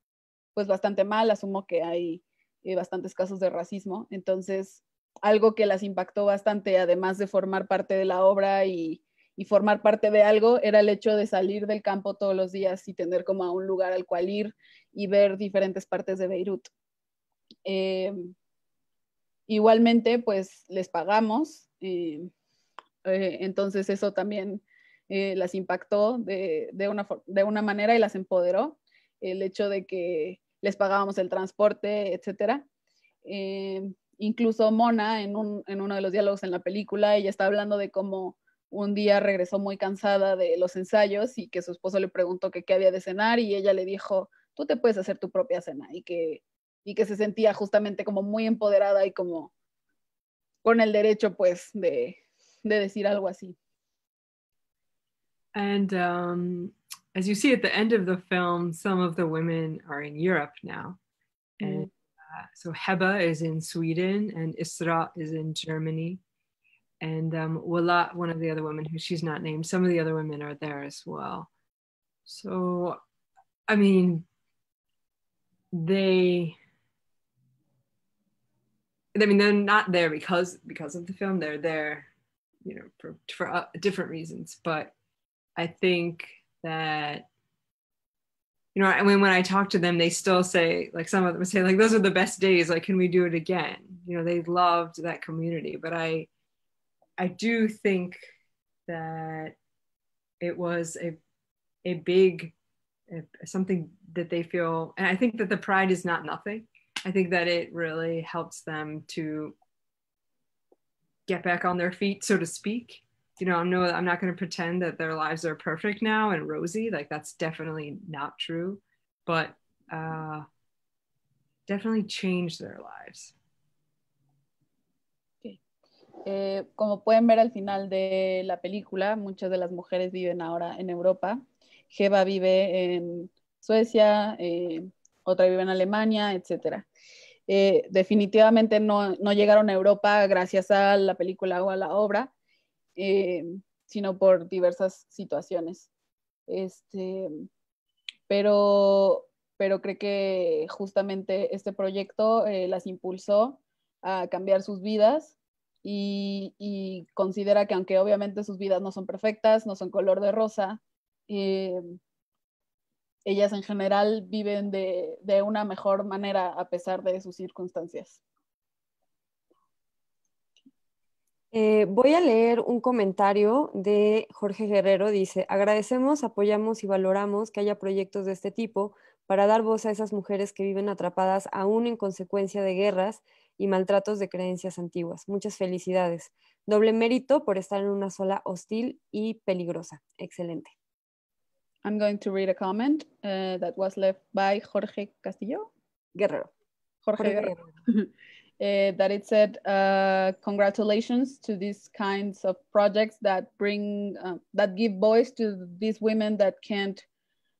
C: pues bastante mal, asumo que hay eh, bastantes casos de racismo, entonces algo que las impactó bastante, además de formar parte de la obra y, formar parte de algo, era el hecho de salir del campo todos los días y tener como un lugar al cual ir y ver diferentes partes de Beirut. Eh, igualmente, pues les pagamos, eh, entonces eso también las impactó de, una, de una manera y las empoderó el hecho de que les pagábamos el transporte, etcétera. Eh, incluso Mona, en, un, uno de los diálogos en la película, ella está hablando de cómo un día regresó muy cansada de los ensayos y que su esposo le preguntó que qué había de cenar y ella le dijo, tú te puedes hacer tu propia cena y que, y que se sentía justamente como muy empoderada y como con el derecho pues de, de decir algo así.
B: Um, as you see at the end of the film, some of the women are in Europe now. Mm. And uh, so Heba is in Sweden and Isra is in Germany. And um, Wala, one of the other women who she's not named, some of the other women are there as well. So, I mean, they I mean, they're not there because because of the film. They're there, you know, for for uh, different reasons. But I think that you know, I mean, when I talk to them, they still say, like, some of them say, like, those are the best days. Like, can we do it again? You know, they loved that community. But I, I do think that it was a, a big, a, something that they feel, and I think that the pride is not nothing. I think that it really helps them to get back on their feet, so to speak, you know, no, I'm not going to pretend that their lives are perfect now and rosy. Like that's definitely not true, but uh, definitely change their lives.
C: Eh, como pueden ver al final de la película, muchas de las mujeres viven ahora en Europa. Geva vive en Suecia, eh, otra vive en Alemania, etcétera. Eh, definitivamente no, no, llegaron a Europa gracias a la película o a la obra, eh, sino por diversas situaciones. Este, pero, pero creo que justamente este proyecto eh, las impulsó a cambiar sus vidas y, considera que aunque obviamente sus vidas no son perfectas, no son color de rosa, eh, ellas en general viven de una mejor manera a pesar de sus circunstancias.
A: Eh, voy a leer un comentario de Jorge Guerrero. Dice, agradecemos, apoyamos y valoramos que haya proyectos de este tipo para dar voz a esas mujeres que viven atrapadas aún en consecuencia de guerras y maltratos de creencias antiguas. Muchas felicidades. Doble mérito por estar en una sola hostil y peligrosa. Excelente. I'm going to read a comment eh, that was left by Jorge
C: Castillo. Guerrero. Jorge, Guerrero. uh, that it said, uh, congratulations to these kinds of projects that bring, uh, that give voice to these women that can't,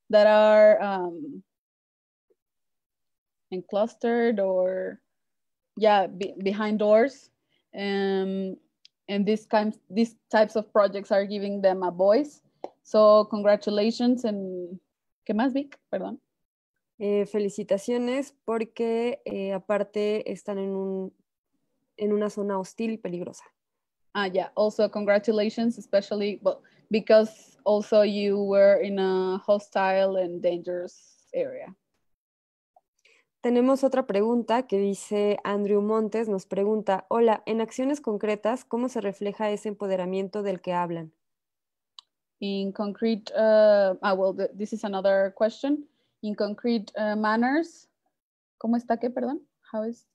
C: that are um, enclustered or yeah, be behind doors. Um, and these kinds, these types of projects are giving them a voice.
A: So congratulations and, ¿qué más, big, Perdón. Eh, felicitaciones porque eh, aparte están en, un, una zona hostil y peligrosa.
C: Ah, yeah. Also, congratulations, especially well, because also you were in a hostile and dangerous area.
A: Tenemos otra pregunta que dice Andrew Montes, nos pregunta, hola, en acciones concretas, ¿cómo se refleja ese empoderamiento del que hablan? In
C: concrete, uh, ah, well, this is another question. in concrete uh, manners. ¿Cómo está qué, perdón? How is...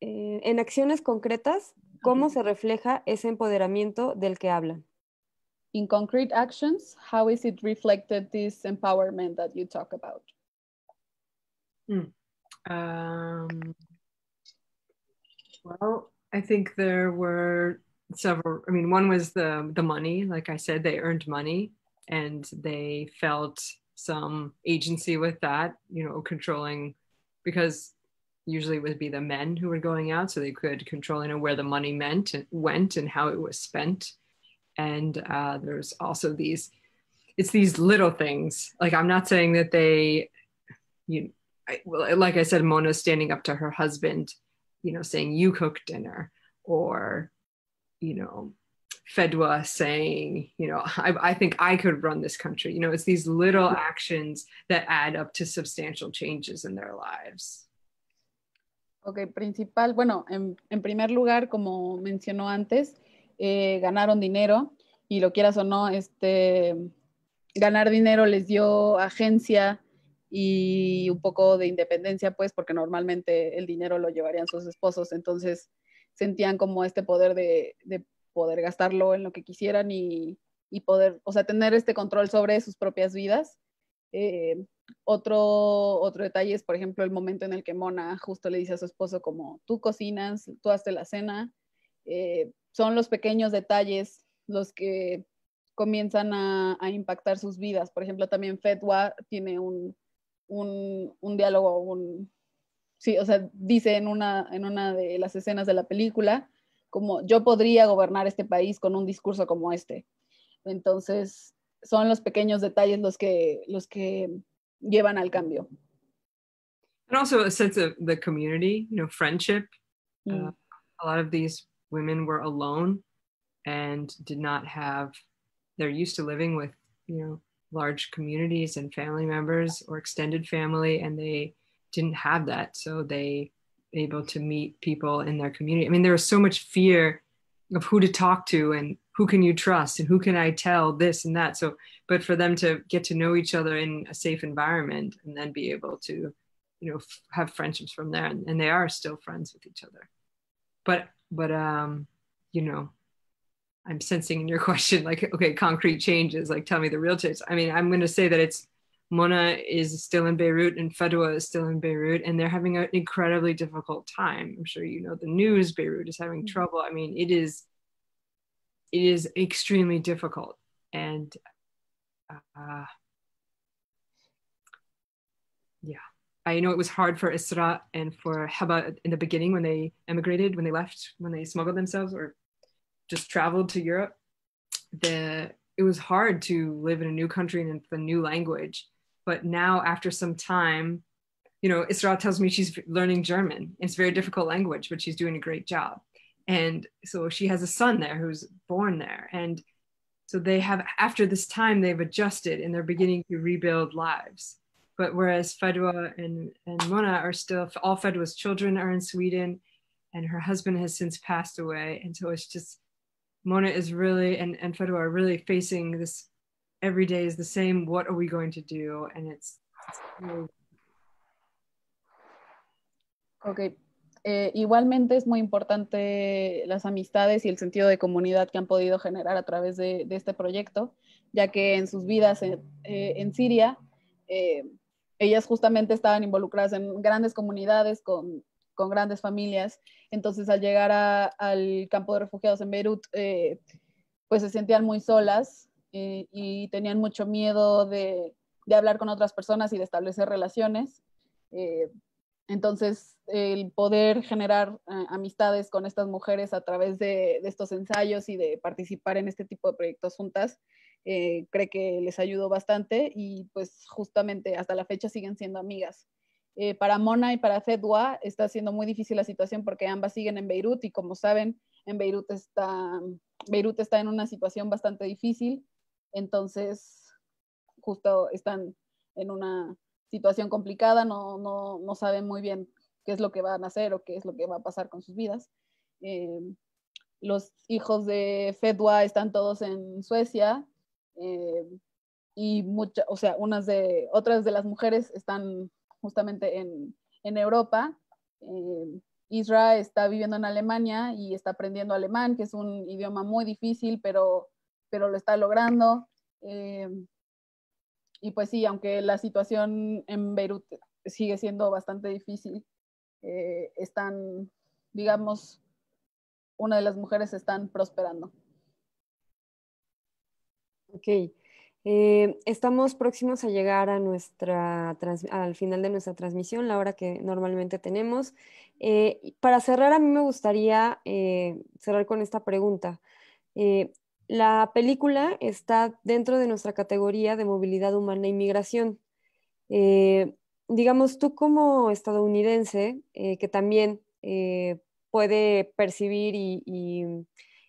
A: Eh, en acciones concretas, ¿cómo okay. se refleja ese empoderamiento del que hablan? In
C: concrete actions, how is it reflected this empowerment that you talk about?
B: Mm. Um, well, I think there were several. I mean, one was the the money. Like I said, they earned money and they felt some agency with that, you know, controlling because usually it would be the men who were going out, so they could control, you know, where the money meant and went and how it was spent. And uh, there's also these, it's these little things. Like I'm not saying that they, you, I, well, like I said, Mona standing up to her husband, you know, saying you cook dinner, or, you know, Fedwa saying, you know, I, I, think I could run this country. You know, it's these little actions that add up to substantial changes in their lives.
C: Ok, principal, bueno, en, en primer lugar, como mencionó antes, eh, ganaron dinero y lo quieras o no, este, ganar dinero les dio agencia y un poco de independencia, pues, porque normalmente el dinero lo llevarían sus esposos, entonces sentían como este poder de poder gastarlo en lo que quisieran y, poder, o sea, tener este control sobre sus propias vidas. Eh, otro, otro detalle es, por ejemplo, el momento en el que Mona justo le dice a su esposo como, tú cocinas, tú haces la cena. Eh, son los pequeños detalles los que comienzan a, impactar sus vidas. Por ejemplo, también Fedwa tiene un, diálogo, o sea, dice en una, en una de las escenas de la película como yo podría gobernar este país con un discurso como este. Entonces, son los pequeños detalles los que, los que llevan al cambio.
B: And also a sense of the community, you know, friendship. Uh, mm. Uh, a lot of these women were alone and did not have, they're used to living with, you know, large communities and family members or extended family, and they didn't have that. So they able to meet people in their community. I mean, there was so much fear of who to talk to and who can you trust and who can I tell this and that. So, but for them to get to know each other in a safe environment and then be able to, you know, f- have friendships from there, and, and they are still friends with each other. But, but, um, you know, I'm sensing in your question, like, okay, concrete changes, like tell me the real change. I mean, I'm going to say that it's Mona is still in Beirut and Fedwa is still in Beirut, and they're having an incredibly difficult time. I'm sure you know the news. Beirut is having mm-hmm. trouble. I mean, it is it is extremely difficult, and uh, yeah, I know it was hard for Isra and for Heba in the beginning when they emigrated, when they left, when they smuggled themselves or just traveled to Europe. The it was hard to live in a new country and the new language but now, after some time, you know, Isra tells me she's learning German. It's a very difficult language, but she's doing a great job. And so she has a son there who's born there. And so they have, after this time, they've adjusted and they're beginning to rebuild lives. But whereas Fedwa and, and Mona are still, all Fedwa's children are in Sweden, and her husband has since passed away. And so it's just, Mona is really, and, and Fedwa are really facing this every day is the same. What are we going to do? And it's.
C: ok. Eh, igualmente es muy importante las amistades y el sentido de comunidad que han podido generar a través de, este proyecto, ya que en sus vidas en, eh, Siria, eh, ellas justamente estaban involucradas en grandes comunidades con, grandes familias. Entonces al llegar al campo de refugiados en Beirut, pues se sentían muy solas eh, y tenían mucho miedo de, hablar con otras personas y de establecer relaciones. Eh, entonces, el poder generar eh, amistades con estas mujeres a través de, estos ensayos y de participar en este tipo de proyectos juntas, eh, creo que les ayudó bastante y pues justamente hasta la fecha siguen siendo amigas. para Mona y para Fedwa está siendo muy difícil la situación porque ambas siguen en Beirut y como saben, en Beirut está, Beirut está en una situación bastante difícil. Entonces, justo están en una situación complicada, no, no, saben muy bien qué es lo que van a hacer o qué es lo que va a pasar con sus vidas. Eh, los hijos de Fedwa están todos en Suecia eh, y muchas, o sea, unas de, otras de las mujeres están justamente en, Europa. Eh, Isra está viviendo en Alemania y está aprendiendo alemán, que es un idioma muy difícil, pero pero lo está logrando. Eh, y pues sí, aunque la situación en Beirut sigue siendo bastante difícil, eh, están, digamos, una de las mujeres están prosperando.
A: Ok. Eh, estamos próximos a llegar a nuestra al final de nuestra transmisión, la hora que normalmente tenemos. para cerrar, a mí me gustaría cerrar con esta pregunta. La película está dentro de nuestra categoría de movilidad humana e inmigración. Eh, digamos, tú como estadounidense, eh, que también eh, puede percibir y,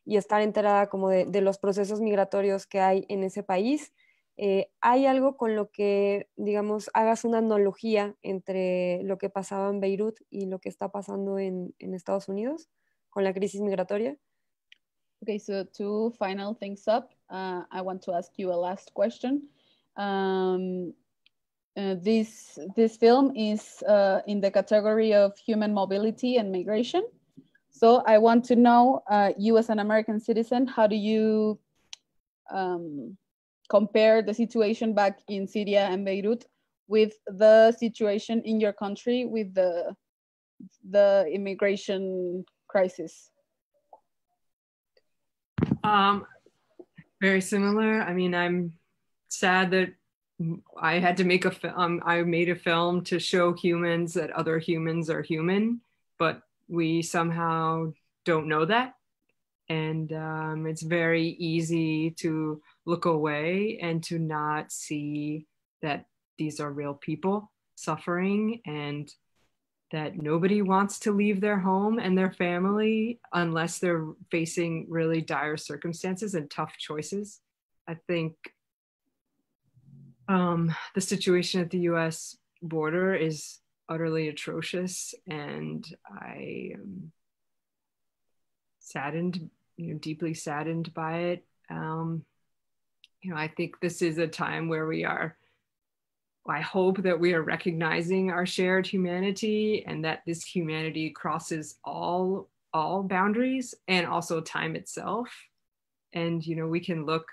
A: estar enterada como de, los procesos migratorios que hay en ese país, ¿hay algo con lo que, digamos, hagas una analogía entre lo que pasaba en Beirut y lo que está pasando en Estados Unidos con la crisis migratoria?
C: Okay, so two final things up, uh, I want to ask you a last question. Um, uh, this this film is uh, in the category of human mobility and migration. So I want to know, uh, you as an American citizen, how do you um, compare the situation back in Syria and Beirut with the situation in your country with the the immigration crisis?
B: Um, very similar. I mean, I'm sad that I had to make a film. Um, I made a film to show humans that other humans are human, but we somehow don't know that. And um, it's very easy to look away and to not see that these are real people suffering and that nobody wants to leave their home and their family unless they're facing really dire circumstances and tough choices. I think um, the situation at the US border is utterly atrocious, and I am saddened, you know, deeply saddened by it. Um, you know, I think this is a time where we are I hope that we are recognizing our shared humanity and that this humanity crosses all all boundaries and also time itself. And you know, we can look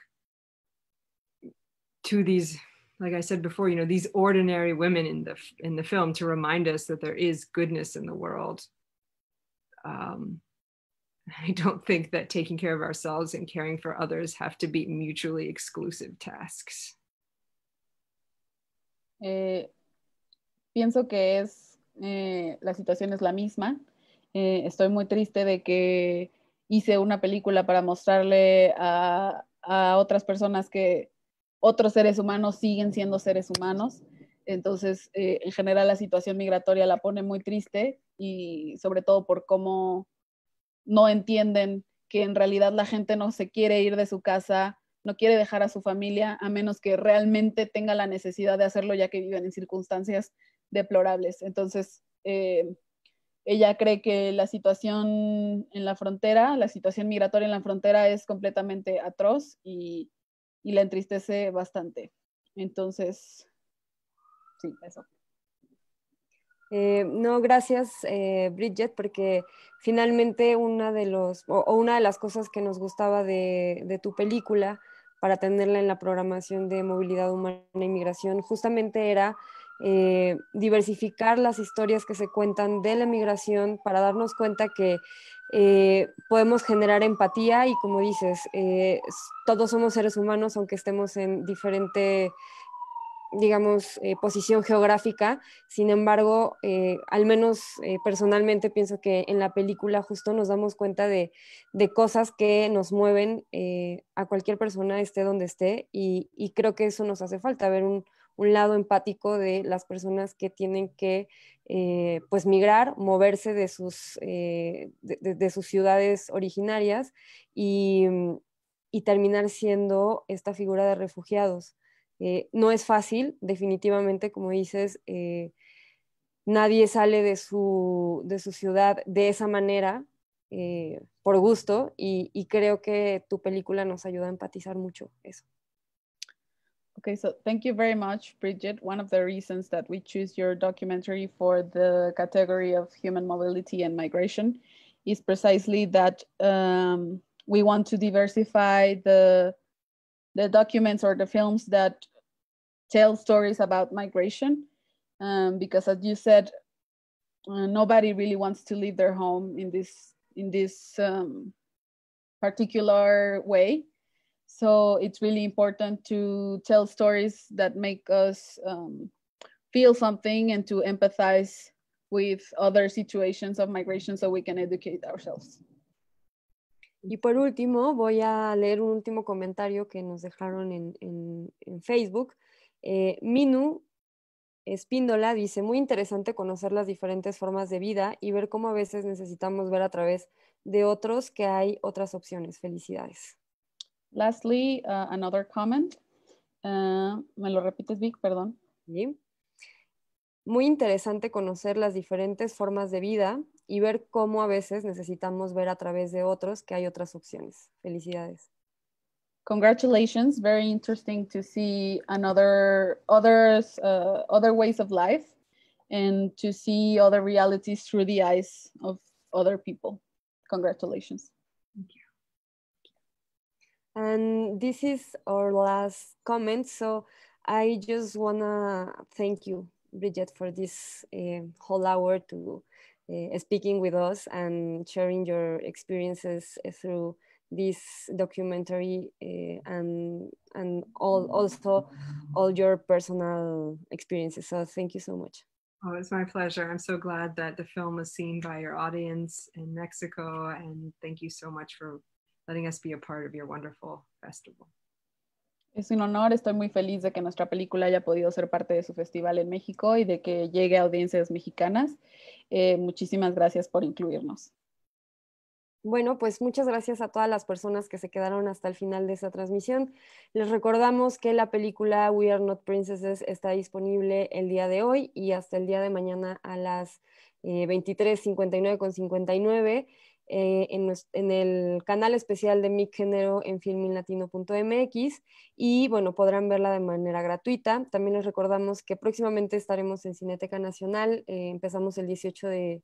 B: to these, like I said before, you know, these ordinary women in the in the film to remind us that there is goodness in the world. Um, I don't think that taking care of ourselves and caring for others have to be mutually exclusive tasks.
C: Eh, pienso que es, eh, la situación es la misma. Eh, estoy muy triste de que hice una película para mostrarle a, a, otras personas que otros seres humanos siguen siendo seres humanos. Entonces, en general, la situación migratoria la pone muy triste y sobre todo por cómo no entienden que en realidad la gente no se quiere ir de su casa no quiere dejar a su familia a menos que realmente tenga la necesidad de hacerlo ya que viven en circunstancias deplorables. Entonces, eh, ella cree que la situación en la frontera, la situación migratoria en la frontera es completamente atroz y, la
A: entristece bastante. Entonces, sí, eso. Eh, no, gracias eh, Bridget, porque finalmente una de, los, una de las cosas que nos gustaba de, de tu película para tenerla en la programación de movilidad humana y migración, justamente era eh, diversificar las historias que se cuentan de la migración para darnos cuenta que eh, podemos generar empatía y como dices, eh, todos somos seres humanos aunque estemos en diferente digamos, eh, posición geográfica. Sin embargo, eh, al menos eh, personalmente pienso que en la película justo nos damos cuenta de, de cosas que nos mueven a cualquier persona, esté donde esté, y, y, creo que eso nos hace falta, ver un, lado empático de las personas que tienen que pues migrar, moverse de sus, sus ciudades originarias y terminar siendo esta figura de refugiados. Eh, no es fácil, definitivamente, como dices, eh, nadie sale de su, de su, ciudad de esa manera eh, por gusto y, creo que tu película nos ayuda a empatizar mucho eso. Okay, so thank you very much, Bridget. One of the reasons that we choose your
C: documentary for the category of human mobility and migration is precisely that um, we want to diversify the the documents or the films that tell stories about migration um, because as you said uh, nobody really wants to leave their home in this in this um, particular way so it's really important to tell stories that make us um, feel something and to empathize with other situations of migration so we can educate ourselves
A: Y por último, voy a leer un último comentario que nos dejaron en, en, en Facebook Eh, Minu Espíndola dice, muy interesante conocer las diferentes formas de vida y ver cómo a veces necesitamos ver a través de otros que hay otras opciones. Felicidades.
C: Lastly, uh, another comment.
A: Uh, ¿Me lo repites, Vic? Perdón. Muy interesante conocer las diferentes formas de vida y ver cómo a veces necesitamos ver a través de otros que hay otras opciones. Felicidades.
C: congratulations very interesting to see another others uh, other ways of life and to see other realities through the eyes of other people congratulations thank you
A: and this is our last comment so i just wanna thank you bridget for this uh, whole hour to uh, speaking with us and sharing your experiences uh, through this documentary eh, and and all also all your personal experiences. So thank you so much.
B: Oh, it's my pleasure. I'm so glad that the film was seen by your audience in Mexico, and thank you so much for letting us be a part of your wonderful festival. Es
C: un honor, estoy muy feliz de que nuestra película haya podido ser parte de su festival en México y de que llegue a audiencias mexicanas. Eh, muchísimas gracias por incluirnos.
A: Bueno, pues muchas gracias a todas las personas que se quedaron hasta el final de esta transmisión. Les recordamos que la película We Are Not Princesses está disponible el día de hoy y hasta el día de mañana a las eh, 23.59 con 59 eh, en, en, el canal especial de Mi Género en filminlatino.mx y bueno, podrán verla de manera gratuita. También les recordamos que próximamente estaremos en Cineteca Nacional. Eh, empezamos el 18 de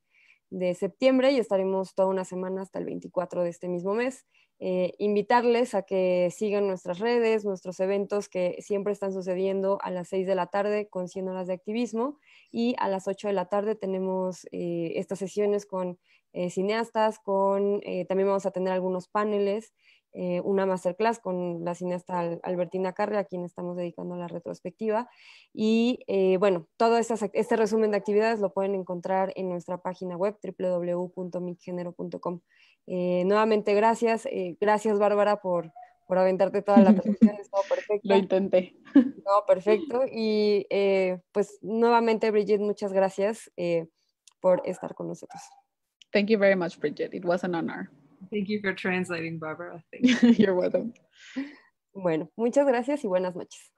A: de septiembre y estaremos toda una semana hasta el 24 de este mismo mes. Eh, invitarles a que sigan nuestras redes, nuestros eventos que siempre están sucediendo a las 6 de la tarde con 100 horas de activismo y a las 8 de la tarde tenemos eh, estas sesiones con eh, cineastas, con, también vamos a tener algunos paneles eh, una masterclass con la cineasta Albertina Carre, a quien estamos dedicando la retrospectiva. Y eh, bueno, todo este resumen de actividades lo pueden encontrar en nuestra página web www.micgenero.com. Eh, nuevamente, gracias. gracias, Bárbara, por, por aventarte toda la traducción. perfecto. Lo intenté. No, perfecto. Y pues nuevamente, Bridget, muchas gracias por estar con nosotros. Thank you very much, Bridget. It was an honor.
B: Thank you for translating, Barbara. You.
A: You're welcome. Bueno, muchas gracias y buenas noches.